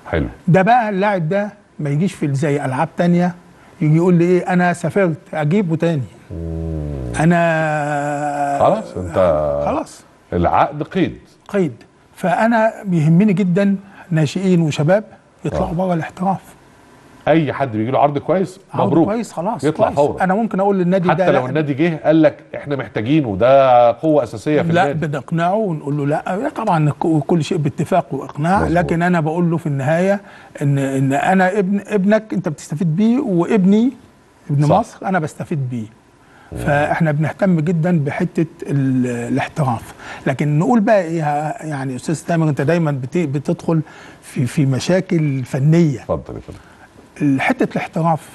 حلو ده بقى اللاعب ده ما يجيش في زي العاب تانية يجي يقول لي ايه انا سافرت اجيبه تاني مم. انا خلاص انت خلاص العقد قيد قيد فانا بيهمني جدا ناشئين وشباب يطلعوا آه. بره الاحتراف اي حد بيجي له عرض كويس مبروك كويس خلاص يطلع كويس. فورا انا ممكن اقول للنادي حتى ده لو النادي جه قال لك احنا محتاجينه ده قوه اساسيه في النادي لا بنقنعه ونقول له لا طبعا كل شيء باتفاق واقناع لكن انا بقول له في النهايه ان ان انا ابن ابنك انت بتستفيد بيه وابني ابن صح. مصر انا بستفيد بيه فاحنا بنهتم جدا بحته الاحتراف لكن نقول بقى ايه يعني استاذ تامر انت دايما بتدخل في في مشاكل فنيه اتفضل اتفضل حته الاحتراف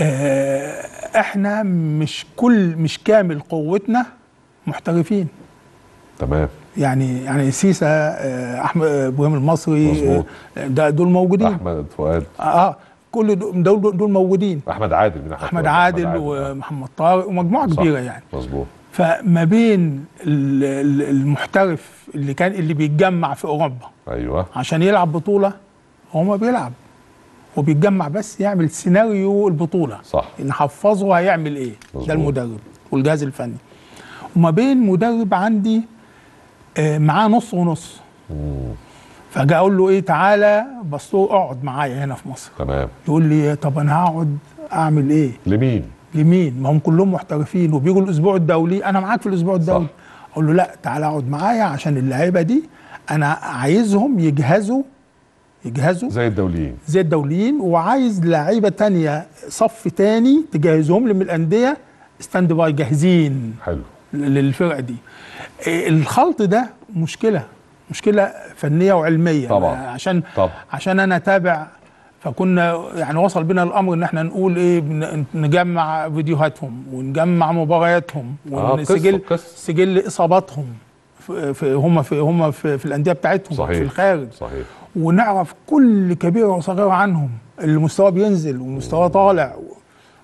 آه، احنا مش كل مش كامل قوتنا محترفين تمام يعني يعني سيسا آه، احمد ابراهيم المصري مظبوط. آه، ده دول موجودين احمد فؤاد اه كل دول دول موجودين احمد عادل بن احمد عادل, عادل ومحمد طارق ومجموعه كبيره يعني مظبوط فما بين المحترف اللي كان اللي بيتجمع في اوروبا ايوه عشان يلعب بطوله هو ما بيلعب وبيتجمع بس يعمل سيناريو البطوله صح نحفظه هيعمل ايه مزبوط. ده المدرب والجهاز الفني وما بين مدرب عندي آه، معاه نص ونص مم. فجاء اقول له ايه تعالى بس له اقعد معايا هنا في مصر تمام يقول لي طب انا هقعد اعمل ايه لمين لمين ما هم كلهم محترفين وبيجوا الاسبوع الدولي انا معاك في الاسبوع الدولي صح. اقول له لا تعالى اقعد معايا عشان اللعيبه دي انا عايزهم يجهزوا يجهزوا زي الدوليين زي الدوليين وعايز لعيبه تانية صف تاني تجهزهم لي من الانديه ستاند باي جاهزين حلو للفرقه دي إيه، الخلط ده مشكله مشكله فنيه وعلميه طبعا عشان طبعا. عشان انا اتابع فكنا يعني وصل بنا الامر ان احنا نقول ايه نجمع فيديوهاتهم ونجمع مبارياتهم ونسجل آه سجل اصاباتهم في هم في هم في, في الانديه بتاعتهم صحيح. في الخارج صحيح. ونعرف كل كبيره وصغيره عنهم اللي مستواه بينزل ومستواه طالع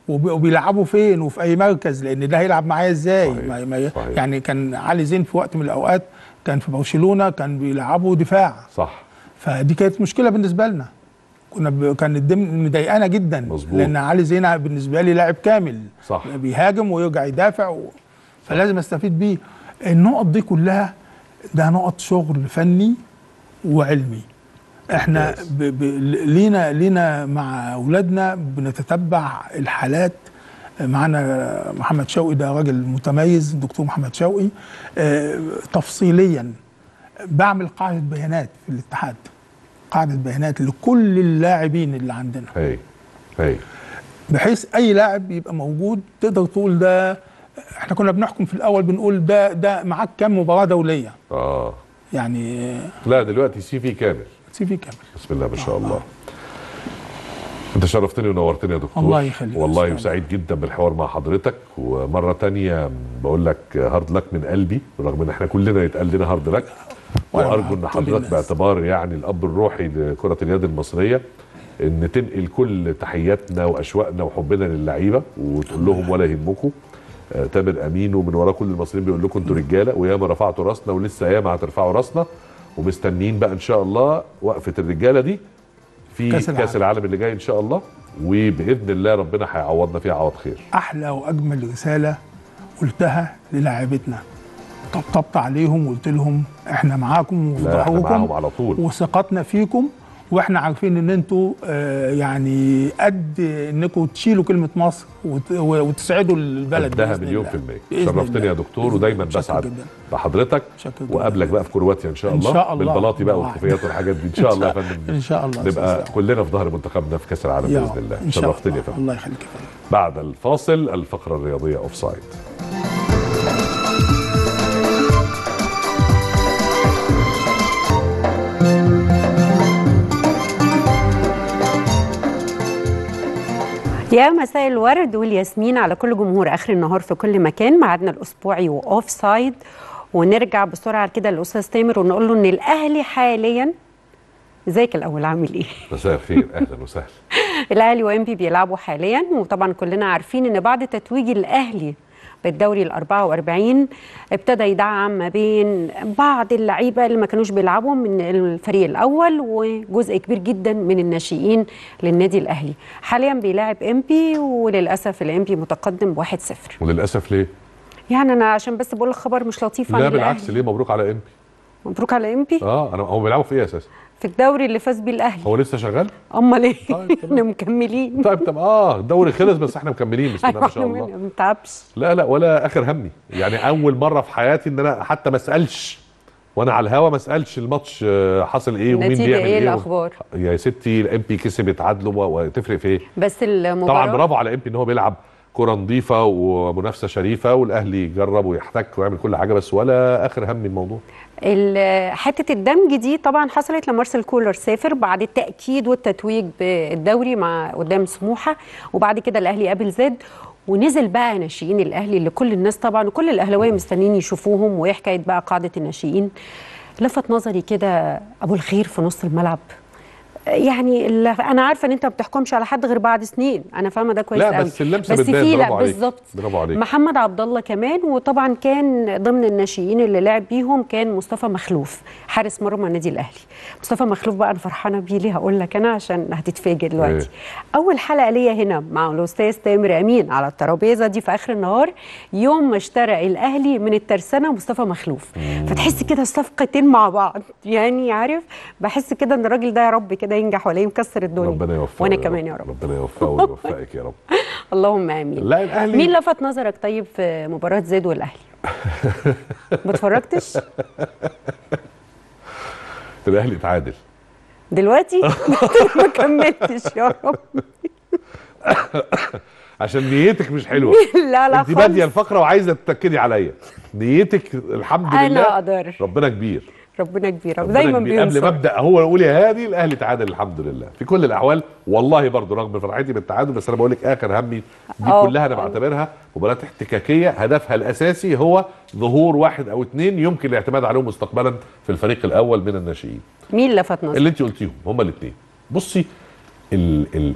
وبيلعبوا فين وفي اي مركز لان ده هيلعب معايا ازاي صحيح. ما صحيح. يعني كان علي زين في وقت من الاوقات كان في برشلونه كان بيلعبوا دفاع صح فدي كانت مشكله بالنسبه لنا كنا ب... كانت مضايقانا جدا مظبوط لان علي زين بالنسبه لي لاعب كامل صح بيهاجم ويرجع يدافع و... فلازم استفيد بيه النقط دي كلها ده نقط شغل فني وعلمي احنا ب... ب... لينا لينا مع اولادنا بنتتبع الحالات معانا محمد شوقي ده راجل متميز الدكتور محمد شوقي آه، تفصيليا بعمل قاعده بيانات في الاتحاد قاعده بيانات لكل اللاعبين اللي عندنا هي. هي. بحيث اي لاعب يبقى موجود تقدر تقول ده احنا كنا بنحكم في الاول بنقول ده ده معاك كام مباراه دوليه اه يعني آه، لا دلوقتي سي في كامل سي في كامل بسم الله ما شاء آه. الله, الله. انت شرفتني ونورتني يا دكتور الله يخليك والله وسعيد جدا بالحوار مع حضرتك ومره تانية بقول لك هارد لك من قلبي رغم ان احنا كلنا يتقال لنا هارد لك وارجو ان حضرتك باعتبار يعني الاب الروحي لكره اليد المصريه ان تنقل كل تحياتنا واشواقنا وحبنا للعيبه وتقول لهم ولا يهمكم آه، تامر امين ومن وراه كل المصريين بيقول لكم انتوا رجاله وياما رفعتوا راسنا ولسه ياما هترفعوا راسنا ومستنيين بقى ان شاء الله وقفه الرجاله دي في كاس العالم. كاس العالم اللي جاي ان شاء الله وباذن الله ربنا هيعوضنا فيها عوض خير احلى واجمل رساله قلتها للاعبتنا طبطبت عليهم وقلت لهم احنا معاكم وفي على طول وثقتنا فيكم واحنا عارفين ان انتوا آه، يعني قد انكم تشيلوا كلمه مصر وتسعدوا البلد ده مليون في المية شرفتني يا دكتور ودايما بسعد بحضرتك وقابلك بقى في كرواتيا ان شاء الله بالبلاطي بقى والخفيات والحاجات دي ان شاء الله يا فندم ان شاء الله نبقى كلنا في ظهر منتخبنا في كاس العالم باذن الله شرفتني يا فندم الله يخليك يا فندم بعد الفاصل الفقره الرياضيه اوف سايد يا مساء الورد والياسمين على كل جمهور اخر النهار في كل مكان معادنا الاسبوعي واوف سايد ونرجع بسرعه كده للاستاذ تامر ونقول له ان الاهلي حاليا ازيك الاول عامل ايه؟ مساء الخير اهلا وسهلا <laughs> الاهلي وانبي بيلعبوا حاليا وطبعا كلنا عارفين ان بعد تتويج الاهلي بالدوري ال 44 ابتدى يدعم ما بين بعض اللعيبه اللي ما كانوش بيلعبوا من الفريق الاول وجزء كبير جدا من الناشئين للنادي الاهلي حاليا بيلاعب امبي وللاسف الامبي متقدم 1-0 وللاسف ليه يعني انا عشان بس بقول لك خبر مش لطيف عن لا بالعكس ليه مبروك على امبي مبروك على امبي اه انا هو بيلعبوا في ايه اساسا في الدوري اللي فاز بيه الاهلي هو لسه شغال؟ امال ايه؟ طيب <laughs> احنا مكملين طيب طب اه الدوري خلص بس احنا مكملين بسم الله ما شاء <laughs> أيوة، الله ما تعبش لا لا ولا اخر همي يعني اول مره في حياتي ان انا حتى ما اسالش وانا على الهوا ما اسالش الماتش آه، حصل ايه ومين بيعمل ايه, ايه الاخبار يا ستي الام بي كسب اتعادلوا وتفرق في ايه بس المباراه طبعا برافو على ام بي ان هو بيلعب كره نظيفه ومنافسه شريفه والاهلي جرب ويحتك ويعمل كل حاجه بس ولا اخر هم الموضوع حته الدمج دي طبعا حصلت لما مارسيل كولر سافر بعد التاكيد والتتويج بالدوري مع قدام سموحه وبعد كده الاهلي قابل زد ونزل بقى ناشئين الاهلي اللي كل الناس طبعا وكل الاهلاويه مستنيين يشوفوهم وايه بقى قاعده الناشئين لفت نظري كده ابو الخير في نص الملعب يعني انا عارفه ان انت ما بتحكمش على حد غير بعد سنين انا فاهمه ده كويس لا قوي. بس اللمسه بس في لا بالظبط محمد عبد الله كمان وطبعا كان ضمن الناشئين اللي لعب بيهم كان مصطفى مخلوف حارس مرمى النادي الاهلي مصطفى مخلوف بقى انا فرحانه بيه ليه هقول لك انا عشان هتتفاجئ دلوقتي ايه. اول حلقه ليا هنا مع الاستاذ تامر امين على الترابيزه دي في اخر النهار يوم ما اشترى الاهلي من الترسانه مصطفى مخلوف فتحس كده الصفقتين مع بعض يعني عارف بحس كده ان الراجل ده يا رب كده كده ينجح ولا يكسر الدنيا ربنا يوفقك وانا كمان يا رب ربنا يوفقك ويوفقك يا رب <laughs> اللهم امين لا الاهلي مين لفت نظرك طيب في مباراه زيد والاهلي <laughs> ما اتفرجتش <laughs> الاهلي اتعادل دلوقتي ما كملتش يا رب عشان نيتك مش حلوه لا لا دي باديه الفقره وعايزه تتاكدي عليا نيتك الحمد لله انا اقدر ربنا كبير ربنا كبير ربنا دايما كبير. قبل ما ابدا هو اقول يا هادي الاهلي تعادل الحمد لله في كل الاحوال والله برضه رغم فرحتي بالتعادل بس انا بقول لك اخر همي دي أوه. كلها انا بعتبرها مباراه احتكاكيه هدفها الاساسي هو ظهور واحد او اثنين يمكن الاعتماد عليهم مستقبلا في الفريق الاول من الناشئين مين لفت نظرك اللي انت قلتيهم هما الاثنين بصي ال ال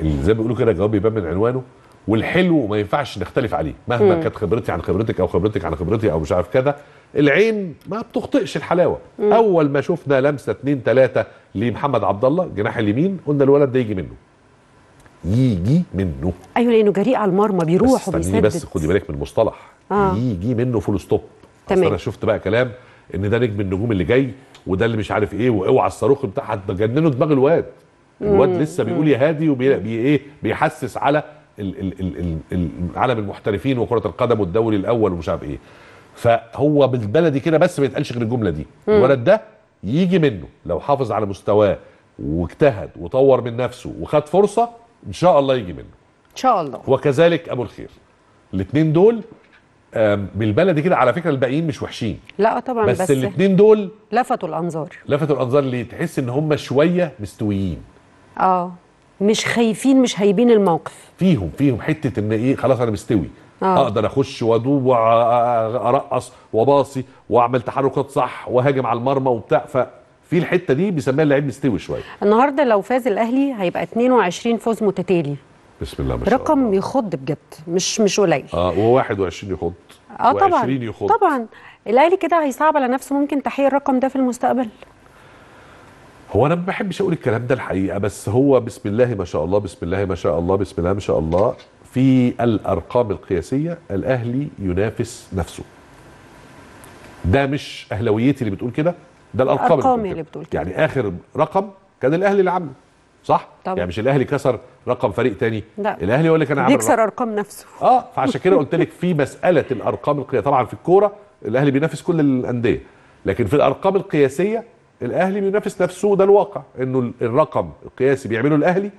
ال زي ما بيقولوا كده جواب يبان من عنوانه والحلو ما ينفعش نختلف عليه مهما كانت خبرتي عن خبرتك او خبرتك عن خبرتي او مش عارف كده العين ما بتخطئش الحلاوه مم. اول ما شفنا لمسه اثنين ثلاثه لمحمد عبد الله الجناح اليمين قلنا الولد ده يجي منه يجي منه ايوه لانه جريء على المرمى بيروح بس وبيسدد بس خدي بالك من المصطلح آه. يجي منه فول ستوب تمام انا شفت بقى كلام ان ده نجم النجوم اللي جاي وده اللي مش عارف ايه واوعى الصاروخ بتاع هتجننوا دماغ الواد الواد لسه بيقول يا هادي وبي بي ايه بيحسس على ال ال ال ال ال عالم المحترفين وكره القدم والدوري الاول ومش عارف ايه فهو بالبلدي كده بس ما يتقالش غير الجمله دي الولد ده يجي منه لو حافظ على مستواه واجتهد وطور من نفسه وخد فرصه ان شاء الله يجي منه ان شاء الله وكذلك ابو الخير الاثنين دول بالبلدي كده على فكره الباقيين مش وحشين لا طبعا بس, بس الاثنين دول لفتوا الانظار لفتوا الانظار ليه تحس ان هم شويه مستويين اه مش خايفين مش هايبين الموقف فيهم فيهم حته ان ايه خلاص انا مستوي آه. اقدر اخش وادوب وارقص وباصي واعمل تحركات صح وهاجم على المرمى وبتاع ف في الحته دي بيسميها اللعيب مستوي شويه النهارده لو فاز الاهلي هيبقى 22 فوز متتالي بسم الله ما شاء رقم الله. يخض بجد مش مش قليل اه و21 يخض اه طبعا يخض. طبعا الاهلي كده هيصعب على نفسه ممكن تحقيق الرقم ده في المستقبل هو انا ما بحبش اقول الكلام ده الحقيقه بس هو بسم الله ما شاء الله بسم الله ما شاء الله بسم الله ما شاء الله في الارقام القياسيه الاهلي ينافس نفسه ده مش اهلاويتي اللي بتقول كده ده الارقام الارقام اللي بتقول كده يعني اخر رقم كان الاهلي اللي عامله صح طبعا. يعني مش الاهلي كسر رقم فريق تاني لا. الاهلي هو اللي كان عامل بيكسر ارقام نفسه اه فعشان كده قلت لك في مساله الارقام القياسيه طبعا في الكوره الاهلي بينافس كل الانديه لكن في الارقام القياسيه الاهلي بينافس نفسه ده الواقع انه الرقم القياسي بيعمله الاهلي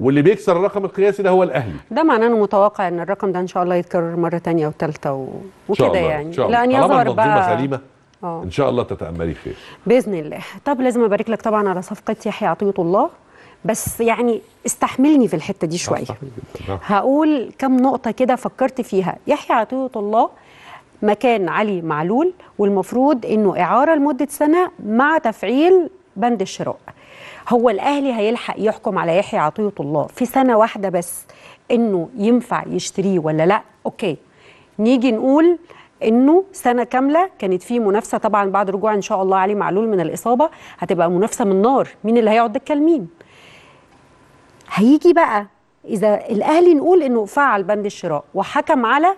واللي بيكسر الرقم القياسي ده هو الاهلي ده معناه انه متوقع ان الرقم ده ان شاء الله يتكرر مره ثانيه وثالثه و... وكده يعني شاء الله. لان يظهر بقى سليمه آه. ان شاء الله تتاملي خير باذن الله طب لازم ابارك لك طبعا على صفقه يحيى عطيه الله بس يعني استحملني في الحته دي شويه نعم. هقول كم نقطه كده فكرت فيها يحيى عطيه الله مكان علي معلول والمفروض انه اعاره لمده سنه مع تفعيل بند الشراء هو الاهلي هيلحق يحكم على يحيى عطيه الله في سنه واحده بس انه ينفع يشتريه ولا لا اوكي نيجي نقول انه سنه كامله كانت في منافسه طبعا بعد رجوع ان شاء الله علي معلول من الاصابه هتبقى منافسه من نار مين اللي هيقعد دكه لمين هيجي بقى اذا الاهلي نقول انه فعل بند الشراء وحكم على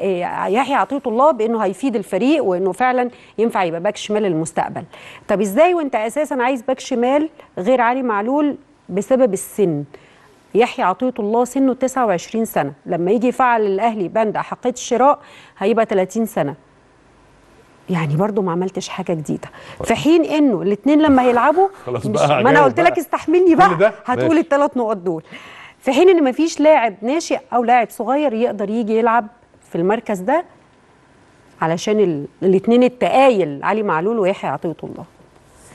إيه، يحيى عطيه الله بانه هيفيد الفريق وانه فعلا ينفع يبقى باك شمال المستقبل طب ازاي وانت اساسا عايز باك شمال غير علي معلول بسبب السن يحيى عطية الله سنه 29 سنة لما يجي فعل الأهلي بند أحقية الشراء هيبقى 30 سنة يعني برضو ما عملتش حاجه جديده في حين انه الاثنين لما يلعبوا <laughs> خلاص بقى ما انا قلت لك استحملني بقى هتقول الثلاث نقط دول في حين ان ما فيش لاعب ناشئ او لاعب صغير يقدر يجي يلعب في المركز ده علشان الاثنين التقايل علي معلول ويحيى عطيه الله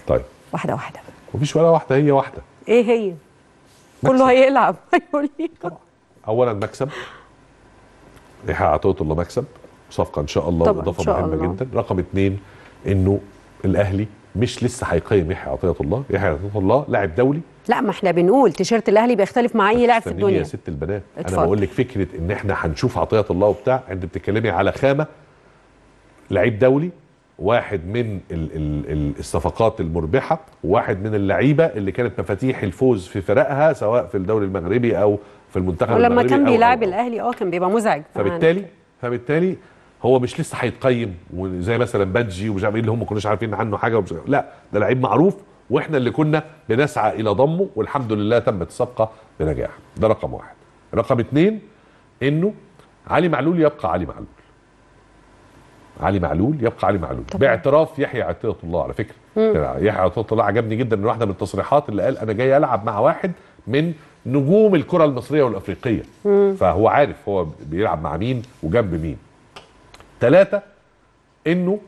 طيب واحده واحده مفيش ولا واحده هي واحده ايه هي مكسب. كله هيلعب <laughs> هيقول أيوة. لي اولا مكسب يحيى عطيه الله مكسب صفقه ان شاء الله واضافه مهمه الله. جدا رقم اثنين انه الاهلي مش لسه هيقيم يحيى عطيه الله يحيى عطيه الله لاعب دولي لا ما احنا بنقول تيشيرت الاهلي بيختلف مع اي لاعب في الدنيا يا ست البنات اتفضل. انا بقول لك فكره ان احنا هنشوف عطيه الله وبتاع انت بتتكلمي على خامه لعيب دولي واحد من الصفقات المربحه وواحد من اللعيبه اللي كانت مفاتيح الفوز في فرقها سواء في الدوري المغربي او في المنتخب ولما المغربي كان بيلعب الاهلي اه كان بيبقى مزعج فبالتالي فبالتالي هو مش لسه هيتقيم وزي مثلا بادجي ومش عارف ايه اللي هم ما كناش عارفين عنه حاجه لا ده لعيب معروف واحنا اللي كنا بنسعى الى ضمه والحمد لله تمت الصفقه بنجاح ده رقم واحد رقم اتنين انه علي معلول يبقى علي معلول علي معلول يبقى علي معلول طبعا. باعتراف يحيى عطيه الله على فكره يعني يحيى عطيه الله عجبني جدا من واحده من التصريحات اللي قال انا جاي العب مع واحد من نجوم الكره المصريه والافريقيه مم. فهو عارف هو بيلعب مع مين وجنب مين ثلاثة انه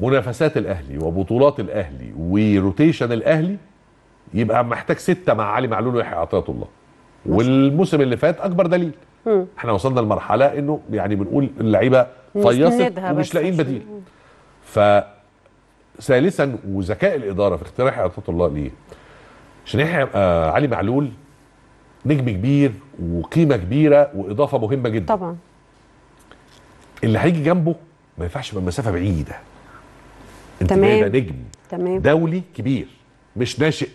منافسات الاهلي وبطولات الاهلي وروتيشن الاهلي يبقى محتاج سته مع علي معلول ويحيى عطيه الله والموسم اللي فات اكبر دليل م. احنا وصلنا لمرحله انه يعني بنقول اللعيبه فيصت ومش لاقيين بديل ف ثالثا وذكاء الاداره في اختيار يحيى عطيه الله ليه؟ عشان يحيى آه علي معلول نجم كبير وقيمه كبيره واضافه مهمه جدا طبعا اللي هيجي جنبه ما ينفعش يبقى مسافه بعيده انت تمام. جايبه نجم تمام. دولي كبير مش ناشئ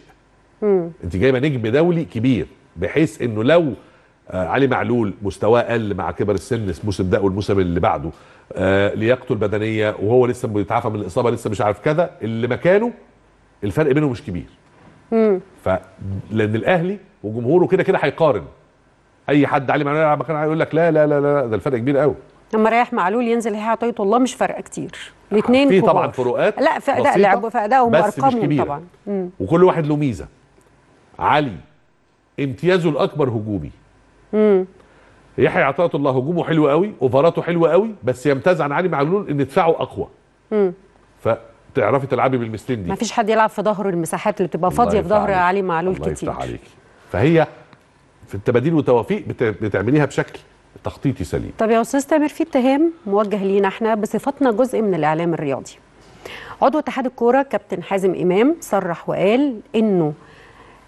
مم. انت جايبه نجم دولي كبير بحيث انه لو آه علي معلول مستواه قل مع كبر السن الموسم ده والموسم اللي بعده آه لياقته البدنيه وهو لسه بيتعافى من الاصابه لسه مش عارف كذا اللي مكانه الفرق بينه مش كبير ف لان الاهلي وجمهوره كده كده هيقارن اي حد علي معلول يلعب مكان يقول لك لا لا لا لا ده الفرق كبير قوي لما رايح معلول ينزل يحيى عطيه الله مش فارقه كتير الاثنين في طبعا فروقات لا في اداء لعبه في ادائهم وارقامهم طبعا مم. وكل واحد له ميزه علي امتيازه الاكبر هجومي امم يحيى عطيه الله هجومه حلو قوي اوفراته حلوه قوي بس يمتاز عن علي معلول ان دفاعه اقوى امم ف تعرفي تلعبي بالمثلين دي مفيش حد يلعب في ظهره المساحات اللي بتبقى فاضيه في ظهر علي معلول الله كتير الله يفتح عليك فهي في التباديل والتوافيق بتعمليها بشكل تخطيطي سليم طب يا استاذ تامر في اتهام موجه لينا احنا بصفتنا جزء من الاعلام الرياضي عضو اتحاد الكوره كابتن حازم امام صرح وقال انه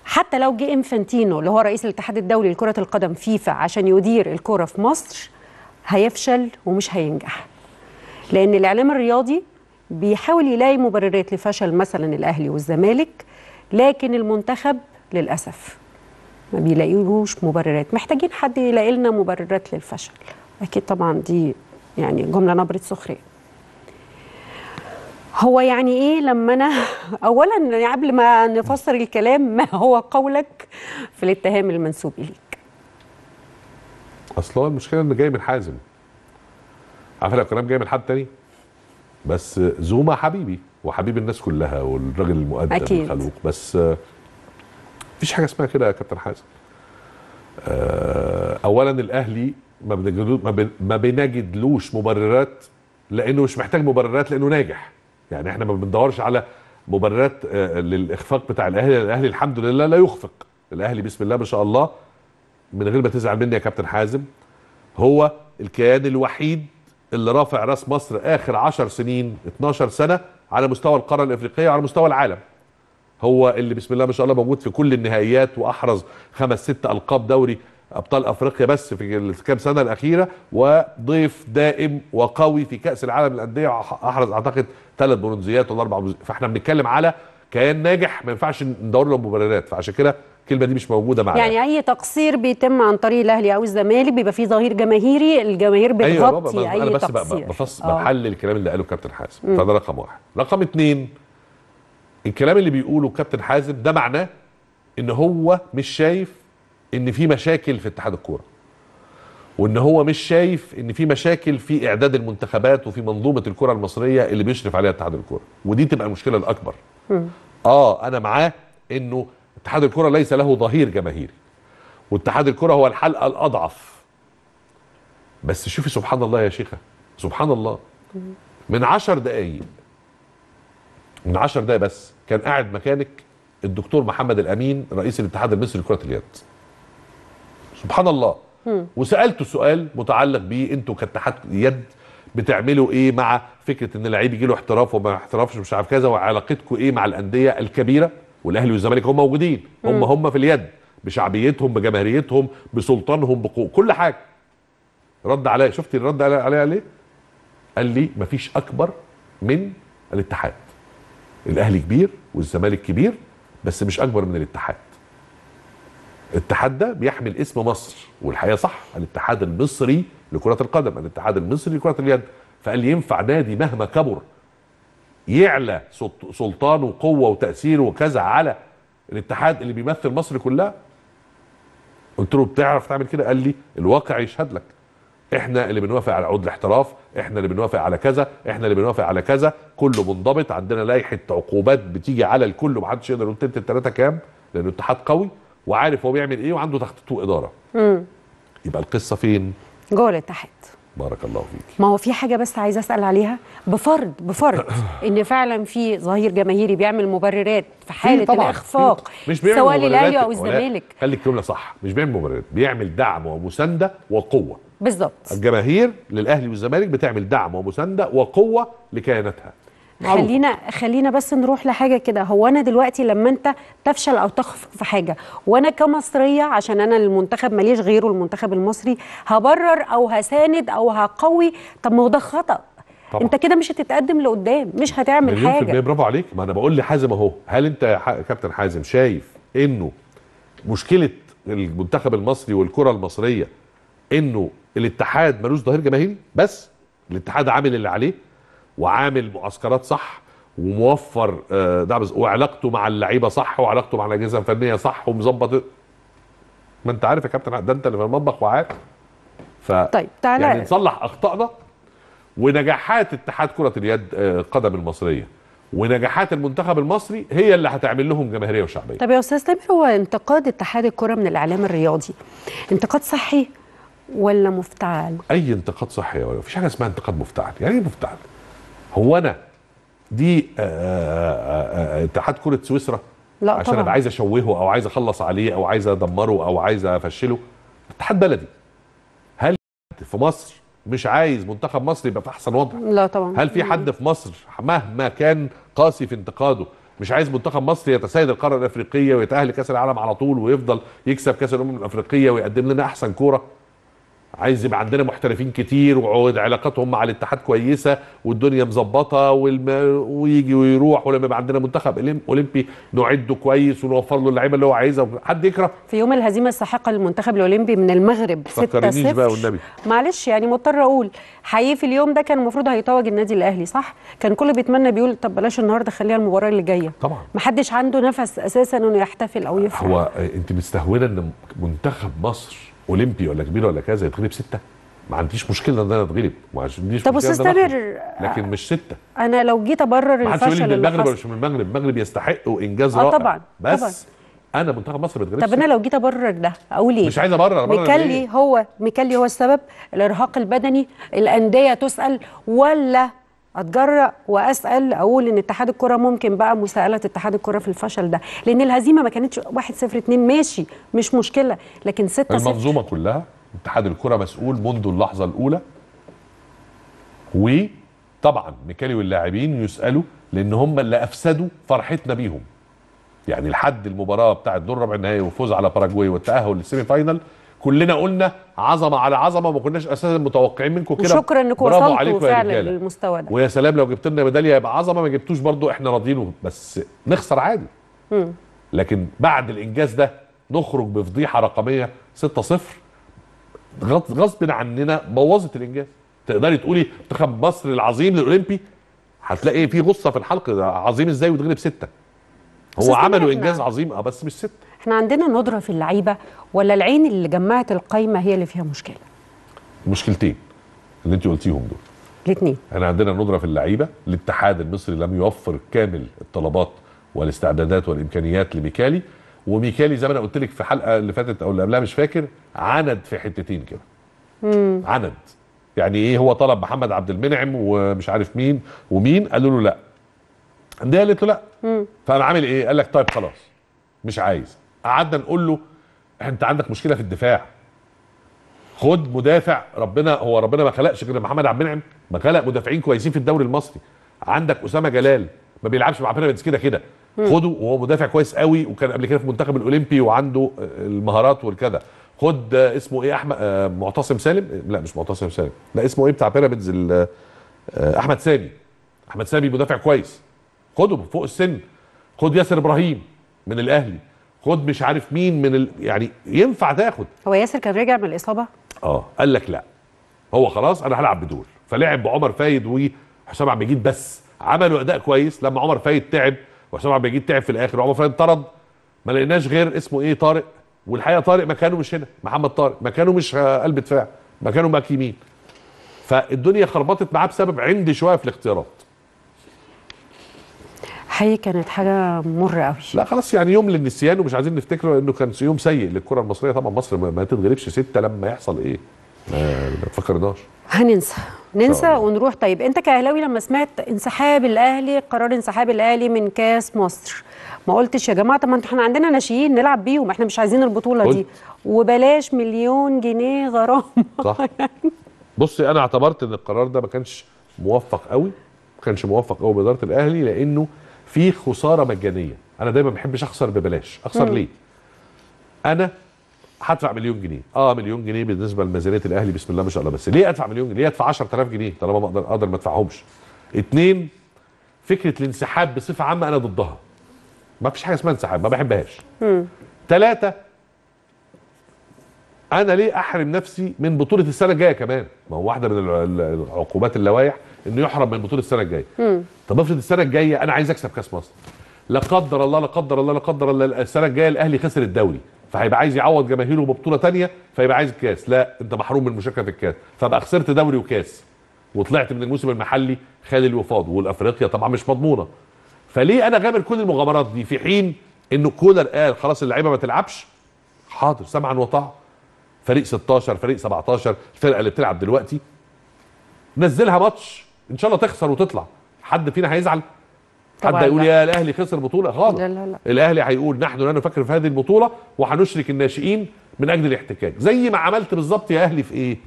حتى لو جه انفانتينو اللي هو رئيس الاتحاد الدولي لكره القدم فيفا عشان يدير الكوره في مصر هيفشل ومش هينجح لان الاعلام الرياضي بيحاول يلاقي مبررات لفشل مثلا الاهلي والزمالك لكن المنتخب للاسف ما بيلاقيلوش مبررات محتاجين حد يلاقي لنا مبررات للفشل اكيد طبعا دي يعني جمله نبره سخريه هو يعني ايه لما انا <laughs> اولا يعني قبل ما نفسر الكلام ما هو قولك في الاتهام المنسوب اليك اصلا المشكله ان جاي من حازم عارف لو الكلام جاي من حد تاني بس زوما حبيبي وحبيب الناس كلها والراجل المؤدب الخلوق بس مفيش حاجه اسمها كده يا كابتن حازم آه، اولا الاهلي ما ما بنجدلوش مبررات لانه مش محتاج مبررات لانه ناجح يعني احنا ما بندورش على مبررات آه، للاخفاق بتاع الاهلي الاهلي الحمد لله لا يخفق الاهلي بسم الله ما شاء الله من غير ما تزعل مني يا كابتن حازم هو الكيان الوحيد اللي رافع راس مصر اخر 10 سنين 12 سنه على مستوى القاره الافريقيه وعلى مستوى العالم هو اللي بسم الله ما شاء الله موجود في كل النهائيات واحرز خمس ست القاب دوري ابطال افريقيا بس في الكام سنه الاخيره وضيف دائم وقوي في كاس العالم للانديه احرز اعتقد ثلاث برونزيات ولا اربع برونزيات فاحنا بنتكلم على كيان ناجح ما ينفعش ندور له مبررات فعشان كده الكلمه دي مش موجوده معانا يعني اي تقصير بيتم عن طريق الاهلي او الزمالك بيبقى فيه ظهير جماهيري الجماهير أيوة، بتغطي أيوة اي تقصير انا بس تقصير. آه. بحلل الكلام اللي قاله كابتن حازم فده رقم واحد رقم اثنين الكلام اللي بيقوله كابتن حازم ده معناه ان هو مش شايف ان في مشاكل في اتحاد الكوره وان هو مش شايف ان في مشاكل في اعداد المنتخبات وفي منظومه الكره المصريه اللي بيشرف عليها اتحاد الكوره ودي تبقى المشكله الاكبر م. اه انا معاه انه اتحاد الكره ليس له ظهير جماهيري واتحاد الكره هو الحلقه الاضعف بس شوفي سبحان الله يا شيخه سبحان الله من عشر دقايق من 10 دقايق بس كان قاعد مكانك الدكتور محمد الامين رئيس الاتحاد المصري لكره اليد سبحان الله وسالته سؤال متعلق بيه انتوا كاتحاد يد بتعملوا ايه مع فكره ان لعيب يجي له احتراف وما احترافش مش عارف كذا وعلاقتكم ايه مع الانديه الكبيره والاهلي والزمالك هم موجودين هم هم في اليد بشعبيتهم بجماهيريتهم بسلطانهم بقوة كل حاجه رد عليا شفتي الرد عليا عليه قال لي مفيش اكبر من الاتحاد الاهلي كبير والزمالك كبير بس مش اكبر من الاتحاد الاتحاد ده بيحمل اسم مصر والحقيقه صح الاتحاد المصري لكره القدم الاتحاد المصري لكره اليد فقال ينفع نادي مهما كبر يعلى سلطانه وقوه وتاثيره وكذا على الاتحاد اللي بيمثل مصر كلها قلت له بتعرف تعمل كده قال لي الواقع يشهد لك احنا اللي بنوافق على عقود الاحتراف احنا اللي بنوافق على كذا احنا اللي بنوافق على كذا كله منضبط عندنا لائحه عقوبات بتيجي على الكل ومحدش يقدر يقول تلت الثلاثه كام لان الاتحاد قوي وعارف هو بيعمل ايه وعنده تخطيط واداره امم يبقى القصه فين جوه الاتحاد بارك الله فيك ما هو في حاجه بس عايزه اسال عليها بفرض بفرض <coughs> ان فعلا في ظهير جماهيري بيعمل مبررات في حاله طبعًا الاخفاق مش بيعمل سواء للاهلي او الزمالك خلي الجمله صح مش بيعمل مبررات بيعمل دعم ومسانده وقوه بالظبط الجماهير للاهلي والزمالك بتعمل دعم ومسانده وقوه لكياناتها خلينا خلينا بس نروح لحاجه كده هو انا دلوقتي لما انت تفشل او تخفق في حاجه وانا كمصريه عشان انا المنتخب ماليش غيره المنتخب المصري هبرر او هساند او هقوي طب ما هو ده خطا طبعا. انت كده مش هتتقدم لقدام مش هتعمل مليون حاجه في برافو عليك ما انا بقول لحازم اهو هل انت يا كابتن حازم شايف انه مشكله المنتخب المصري والكره المصريه انه الاتحاد ملوش ظهير جماهيري بس الاتحاد عامل اللي عليه وعامل معسكرات صح وموفر آه، دعم وعلاقته مع اللعيبه صح وعلاقته مع الاجهزه الفنيه صح ومظبط ما انت عارف يا كابتن ده انت اللي في المطبخ وعارف ف طيب تعالى يعني نصلح اخطائنا ونجاحات اتحاد كره اليد آه، القدم المصريه ونجاحات المنتخب المصري هي اللي هتعمل لهم جماهيريه وشعبيه. طب يا استاذ تامر طيب هو انتقاد اتحاد الكره من الاعلام الرياضي انتقاد صحي ولا مفتعل؟ اي انتقاد صحي ولا مفيش حاجه اسمها انتقاد مفتعل، يعني ايه مفتعل؟ هو انا دي آه، آه، آه، اتحاد كره سويسرا لا عشان طبعا. ابقى عايز اشوهه او عايز اخلص عليه او عايز ادمره او عايز افشله اتحاد بلدي هل في مصر مش عايز منتخب مصر يبقى في احسن وضع لا طبعا هل في حد في مصر مهما كان قاسي في انتقاده مش عايز منتخب مصر يتسيد القاره الافريقيه ويتاهل كاس العالم على طول ويفضل يكسب كاس الامم الافريقيه ويقدم لنا احسن كوره عايز يبقى عندنا محترفين كتير وعلاقاتهم مع الاتحاد كويسه والدنيا مظبطه والم... ويجي ويروح ولما يبقى عندنا منتخب اولمبي نعده كويس ونوفر له اللعيبه اللي هو عايزها حد يكره في يوم الهزيمه الساحقه للمنتخب الاولمبي من المغرب 6 بقى والنبي معلش يعني مضطر اقول حقيقي في اليوم ده كان المفروض هيتوج النادي الاهلي صح كان كله بيتمنى بيقول طب بلاش النهارده خليها المباراه اللي جايه طبعا ما حدش عنده نفس اساسا انه يحتفل او يفرح هو آه، انت مستهونه ان منتخب مصر اولمبي ولا كبير ولا كذا يتغلب سته ما عنديش مشكله ان انا اتغلب ما عنديش طب استمر لكن مش سته انا لو جيت ابرر الفشل ما حدش من المغرب مش من المغرب المغرب يستحق انجاز آه، رائع طبعا بس طبعا. انا منتخب مصر بيتغلب طب انا لو جيت ابرر ده اقول ايه مش عايز ابرر ابرر ميكالي إيه؟ هو ميكالي هو السبب الارهاق البدني الانديه تسال ولا اتجرأ واسال اقول ان اتحاد الكره ممكن بقى مساءله اتحاد الكره في الفشل ده لان الهزيمه ما كانتش 1 0 2 ماشي مش مشكله لكن 6 0 المنظومه ست كلها اتحاد الكره مسؤول منذ اللحظه الاولى وطبعا ميكالي واللاعبين يسالوا لان هم اللي افسدوا فرحتنا بيهم يعني لحد المباراه بتاعه دور ربع النهائي وفوز على باراجواي والتاهل للسيمي فاينل كلنا قلنا عظمه على عظمه ما كناش اساسا متوقعين منكم كده شكرا انكم وصلتوا فعلا للمستوى ده ويا سلام لو جبت لنا ميداليه يبقى عظمه ما جبتوش برضو احنا راضيين بس نخسر عادي لكن بعد الانجاز ده نخرج بفضيحه رقميه 6 0 غصب عننا بوظت الانجاز تقدري تقولي منتخب مصر العظيم للاولمبي هتلاقي في غصه في الحلقه عظيم ازاي وتغلب سته هو عملوا انجاز عظيم اه بس مش سته احنا عندنا ندره في اللعيبه ولا العين اللي جمعت القايمه هي اللي فيها مشكله مشكلتين اللي انت قلتيهم دول الاثنين احنا عندنا ندره في اللعيبه الاتحاد المصري لم يوفر كامل الطلبات والاستعدادات والامكانيات لميكالي وميكالي زي ما انا قلت لك في الحلقه اللي فاتت او اللي قبلها مش فاكر عند في حتتين كده عند يعني ايه هو طلب محمد عبد المنعم ومش عارف مين ومين قالوا له لا الانديه قالت له لا فانا عامل ايه قال لك طيب خلاص مش عايز قعدنا نقول له انت عندك مشكله في الدفاع خد مدافع ربنا هو ربنا ما خلقش غير محمد عبد المنعم ما خلق مدافعين كويسين في الدوري المصري عندك اسامه جلال ما بيلعبش مع بيراميدز كده كده خده وهو مدافع كويس قوي وكان قبل كده في المنتخب الاولمبي وعنده المهارات والكذا خد اسمه ايه احمد آه، معتصم سالم لا مش معتصم سالم لا اسمه ايه بتاع بيراميدز آه، احمد سامي احمد سامي مدافع كويس خده فوق السن خد ياسر ابراهيم من الاهلي خد مش عارف مين من ال... يعني ينفع تاخد هو ياسر كان راجع من الاصابه اه قال لك لا هو خلاص انا هلعب بدول فلعب بعمر فايد وحسام عبد المجيد بس عملوا اداء كويس لما عمر فايد تعب وحسام عبد المجيد تعب في الاخر وعمر فايد طرد ما لقيناش غير اسمه ايه طارق والحقيقه طارق مكانه مش هنا محمد طارق مكانه مش قلب دفاع مكانه باك يمين فالدنيا خربطت معاه بسبب عندي شويه في الاختيارات حقيقي كانت حاجه مره قوي لا خلاص يعني يوم للنسيان ومش عايزين نفتكره لانه كان يوم سيء للكره المصريه طبعا مصر ما تتغلبش سته لما يحصل ايه ما تفكرناش هننسى ننسى ونروح طيب انت كاهلاوي لما سمعت انسحاب الاهلي قرار انسحاب الاهلي من كاس مصر ما قلتش يا جماعه طب ما احنا عندنا ناشئين نلعب بيهم احنا مش عايزين البطوله قلت. دي وبلاش مليون جنيه غرامه صح <laughs> يعني. بصي انا اعتبرت ان القرار ده ما كانش موفق قوي ما كانش موفق قوي باداره الاهلي لانه في خساره مجانيه انا دايما ما بحبش اخسر ببلاش اخسر مم. ليه انا هدفع مليون جنيه اه مليون جنيه بالنسبه لميزانيه الاهلي بسم الله ما شاء الله بس ليه ادفع مليون جنيه ليه ادفع 10000 جنيه طالما ما اقدر اقدر ما ادفعهمش اتنين فكره الانسحاب بصفه عامه انا ضدها ما فيش حاجه اسمها انسحاب ما بحبهاش ثلاثه انا ليه احرم نفسي من بطوله السنه الجايه كمان ما هو واحده من العقوبات اللوائح انه يحرم من البطوله السنه الجايه طب افرض السنه الجايه انا عايز اكسب كاس مصر لا قدر الله لا قدر الله لا قدر الله السنه الجايه الاهلي خسر الدوري فهيبقى عايز يعوض جماهيره ببطوله ثانيه فيبقى عايز الكاس لا انت محروم من المشاركه في الكاس فبقى خسرت دوري وكاس وطلعت من الموسم المحلي خالي الوفاض والافريقيا طبعا مش مضمونه فليه انا غامر كل المغامرات دي في حين ان كولر قال خلاص اللعيبه ما تلعبش حاضر سمعا وطاعه فريق 16 فريق 17 الفرقه اللي بتلعب دلوقتي نزلها ماتش ان شاء الله تخسر وتطلع حد فينا هيزعل حد هيقول يا الاهلي خسر بطوله خالص لا لا لا. الاهلي هيقول نحن لا نفكر في هذه البطوله وهنشرك الناشئين من اجل الاحتكاك زي ما عملت بالظبط يا اهلي في ايه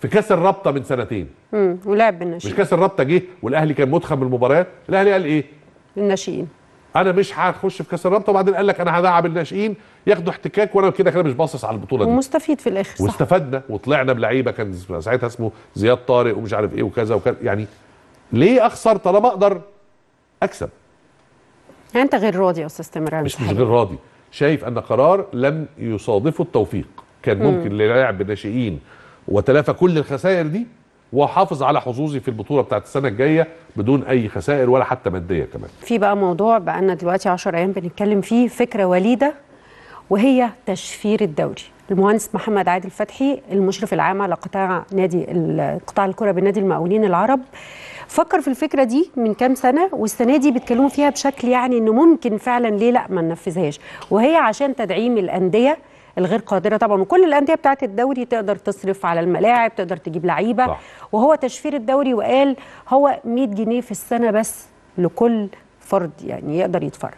في كاس الرابطه من سنتين امم ولعب بالناشئين مش كاس الرابطه جه والاهلي كان مدخل بالمباراه الاهلي قال ايه الناشئين انا مش هخش في كاس الرابطه وبعدين قال لك انا هدعم الناشئين ياخدوا احتكاك وانا كده كده مش باصص على البطوله دي ومستفيد في الاخر صح واستفدنا وطلعنا بلعيبه كان ساعتها اسمه زياد طارق ومش عارف ايه وكذا وكذا يعني ليه اخسر طالما اقدر اكسب يعني انت غير راضي يا استاذ تامر مش مش غير راضي شايف ان قرار لم يصادفه التوفيق كان ممكن للاعب الناشئين وتلافى كل الخسائر دي واحافظ على حظوظي في البطوله بتاعت السنه الجايه بدون اي خسائر ولا حتى ماديه كمان. في بقى موضوع بقى دلوقتي 10 ايام بنتكلم فيه فكره وليده وهي تشفير الدوري. المهندس محمد عادل فتحي المشرف العام على قطاع نادي قطاع الكره بنادي المقاولين العرب فكر في الفكره دي من كام سنه والسنه دي بيتكلموا فيها بشكل يعني انه ممكن فعلا ليه لا ما ننفذهاش وهي عشان تدعيم الانديه الغير قادره طبعا وكل الانديه بتاعت الدوري تقدر تصرف على الملاعب تقدر تجيب لعيبه صح. وهو تشفير الدوري وقال هو 100 جنيه في السنه بس لكل فرد يعني يقدر يتفرج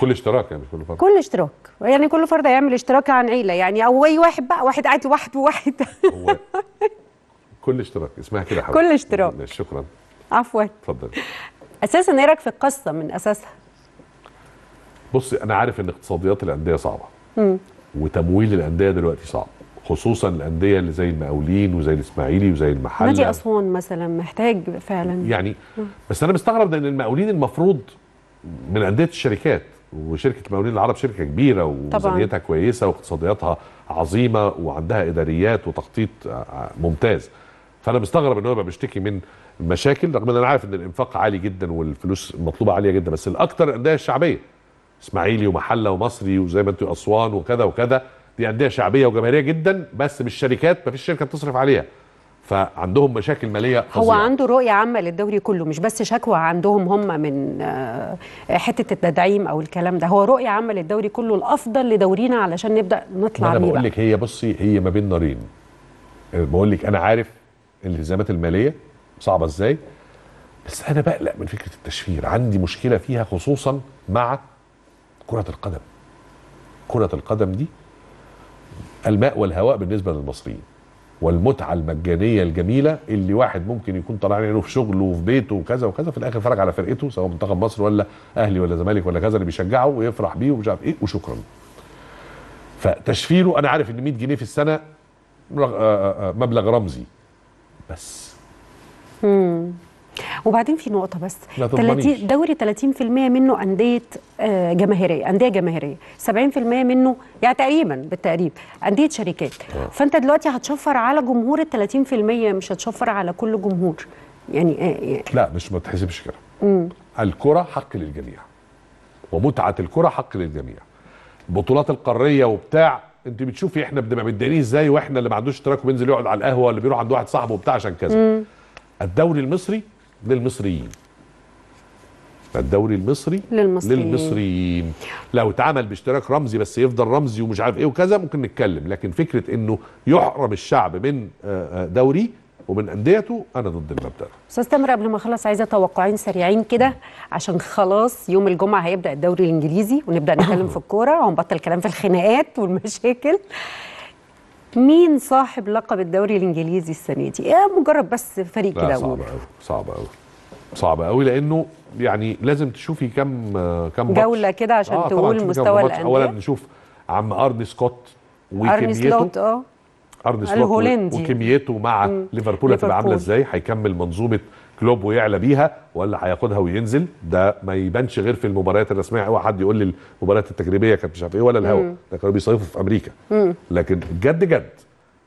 كل اشتراك يعني كل فرد كل اشتراك يعني كل فرد هيعمل اشتراك عن عيله يعني او اي واحد بقى واحد قاعد لوحده واحد كل اشتراك اسمها كده حبيبي كل اشتراك شكرا عفوا اتفضل اساسا ايه رايك في القصه من اساسها بص انا عارف ان اقتصاديات الانديه صعبه وتمويل الانديه دلوقتي صعب خصوصا الانديه اللي زي المقاولين وزي الاسماعيلي وزي المحله نادي اسوان مثلا محتاج فعلا يعني بس انا مستغرب لان المقاولين المفروض من انديه الشركات وشركه المقاولين العرب شركه كبيره وميزانيتها كويسه واقتصادياتها عظيمه وعندها اداريات وتخطيط آه، آه، ممتاز فانا مستغرب ان هو يبقى بيشتكي من مشاكل رغم ان انا عارف ان الانفاق عالي جدا والفلوس مطلوبه عاليه جدا بس الاكثر الانديه الشعبيه اسماعيلي ومحله ومصري وزي ما انت اسوان وكذا وكذا دي انديه شعبيه وجماهيريه جدا بس مش شركات ما فيش شركه بتصرف عليها فعندهم مشاكل ماليه فظيعه هو عنده رؤيه عامه للدوري كله مش بس شكوى عندهم هم من آه، حته التدعيم او الكلام ده هو رؤيه عامه للدوري كله الافضل لدورينا علشان نبدا نطلع انا بقول لك هي بصي هي ما بين نارين بقول لك انا عارف الالتزامات الماليه صعبه ازاي بس انا بقلق من فكره التشفير عندي مشكله فيها خصوصا مع كرة القدم كرة القدم دي الماء والهواء بالنسبة للمصريين والمتعة المجانية الجميلة اللي واحد ممكن يكون طالع عينه في شغله وفي بيته وكذا وكذا في الآخر فرج على فرقته سواء منتخب مصر ولا أهلي ولا زمالك ولا كذا اللي بيشجعه ويفرح بيه ومش عارف إيه وشكرا فتشفيره أنا عارف إن 100 جنيه في السنة آه، آه، آه، مبلغ رمزي بس وبعدين في نقطه بس 30 دوري 30% منه انديه آه، جماهيريه انديه جماهيريه 70% منه يعني تقريبا بالتقريب انديه شركات آه. فانت دلوقتي هتشفر على جمهور ال 30% مش هتشفر على كل جمهور يعني, آه، يعني. لا مش ما تحسبش كده الكره حق للجميع ومتعه الكره حق للجميع البطولات القاريه وبتاع انت بتشوفي احنا بنبقى متضايقين ازاي واحنا اللي ما عندوش اشتراك وبينزل يقعد على القهوه اللي بيروح عند واحد صاحبه وبتاع عشان كذا الدوري المصري للمصريين الدوري المصري للمصريين. للمصريين لو اتعمل باشتراك رمزي بس يفضل رمزي ومش عارف ايه وكذا ممكن نتكلم لكن فكره انه يحرم الشعب من آه، آه، دوري ومن انديته انا ضد المبدا ده استاذ تامر قبل ما اخلص عايزه توقعين سريعين كده عشان خلاص يوم الجمعه هيبدا الدوري الانجليزي ونبدا نتكلم <coughs> في الكوره ونبطل كلام في الخناقات والمشاكل مين صاحب لقب الدوري الانجليزي السنه دي؟ ايه مجرد بس فريق كده صعب قوي صعب قوي صعب قوي لانه يعني لازم تشوفي كم كم جوله كده عشان آه تقول مستوى الانديه اولا نشوف عم ارني سكوت وكميته ارني سلوت اه ارني سلوت الهولندي وكميته مع ليفربول هتبقى عامله ازاي هيكمل منظومه كلوب ويعلى بيها ولا هياخدها وينزل ده ما يبانش غير في المباريات الرسميه اوعى حد يقول لي المباريات التجريبيه كانت مش عارف ايه ولا الهوا ده كانوا بيصيفوا في امريكا لكن جد جد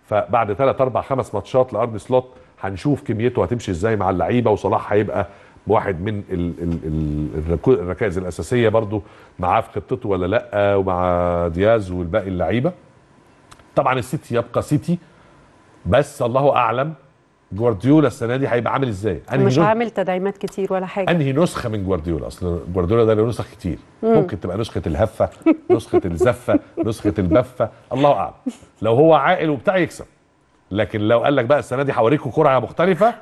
فبعد ثلاث اربع خمس ماتشات لارن سلوت هنشوف كميته هتمشي ازاي مع اللعيبه وصلاح هيبقى واحد من ال ال الركائز الاساسيه برضو معاه في خطته ولا لا ومع دياز والباقي اللعيبه طبعا السيتي يبقى سيتي بس الله اعلم جوارديولا السنه دي هيبقى عامل ازاي؟ أنهي مش عامل تدعيمات كتير ولا حاجه انهي نسخه من جوارديولا اصل جوارديولا ده له نسخ كتير مم. ممكن تبقى نسخه الهفه نسخه الزفه نسخه البفه الله اعلم لو هو عاقل وبتاع يكسب لكن لو قال لك بقى السنه دي هوريكم قرعه مختلفه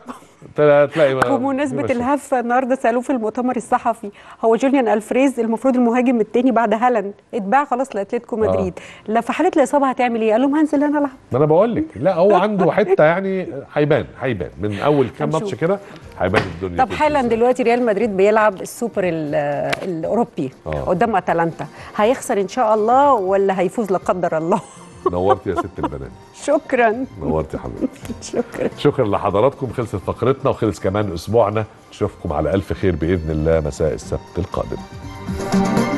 تلاقي بقى بمناسبه الهفه النهارده سالوه في المؤتمر الصحفي هو جوليان الفريز المفروض المهاجم الثاني بعد هالاند اتباع خلاص لاتلتيكو آه. مدريد آه. لا في حاله الاصابه هتعمل ايه؟ قال لهم هنزل انا العب ما انا بقول لك لا هو عنده حته يعني هيبان هيبان من اول كام ماتش كده هيبان الدنيا طب حالا دلوقتي ريال مدريد بيلعب السوبر الاوروبي آه. قدام اتلانتا هيخسر ان شاء الله ولا هيفوز لا قدر الله نورت يا ست البنات شكرا نورت يا حبيبتي شكرا شكرا لحضراتكم خلصت فقرتنا وخلص كمان اسبوعنا نشوفكم على الف خير باذن الله مساء السبت القادم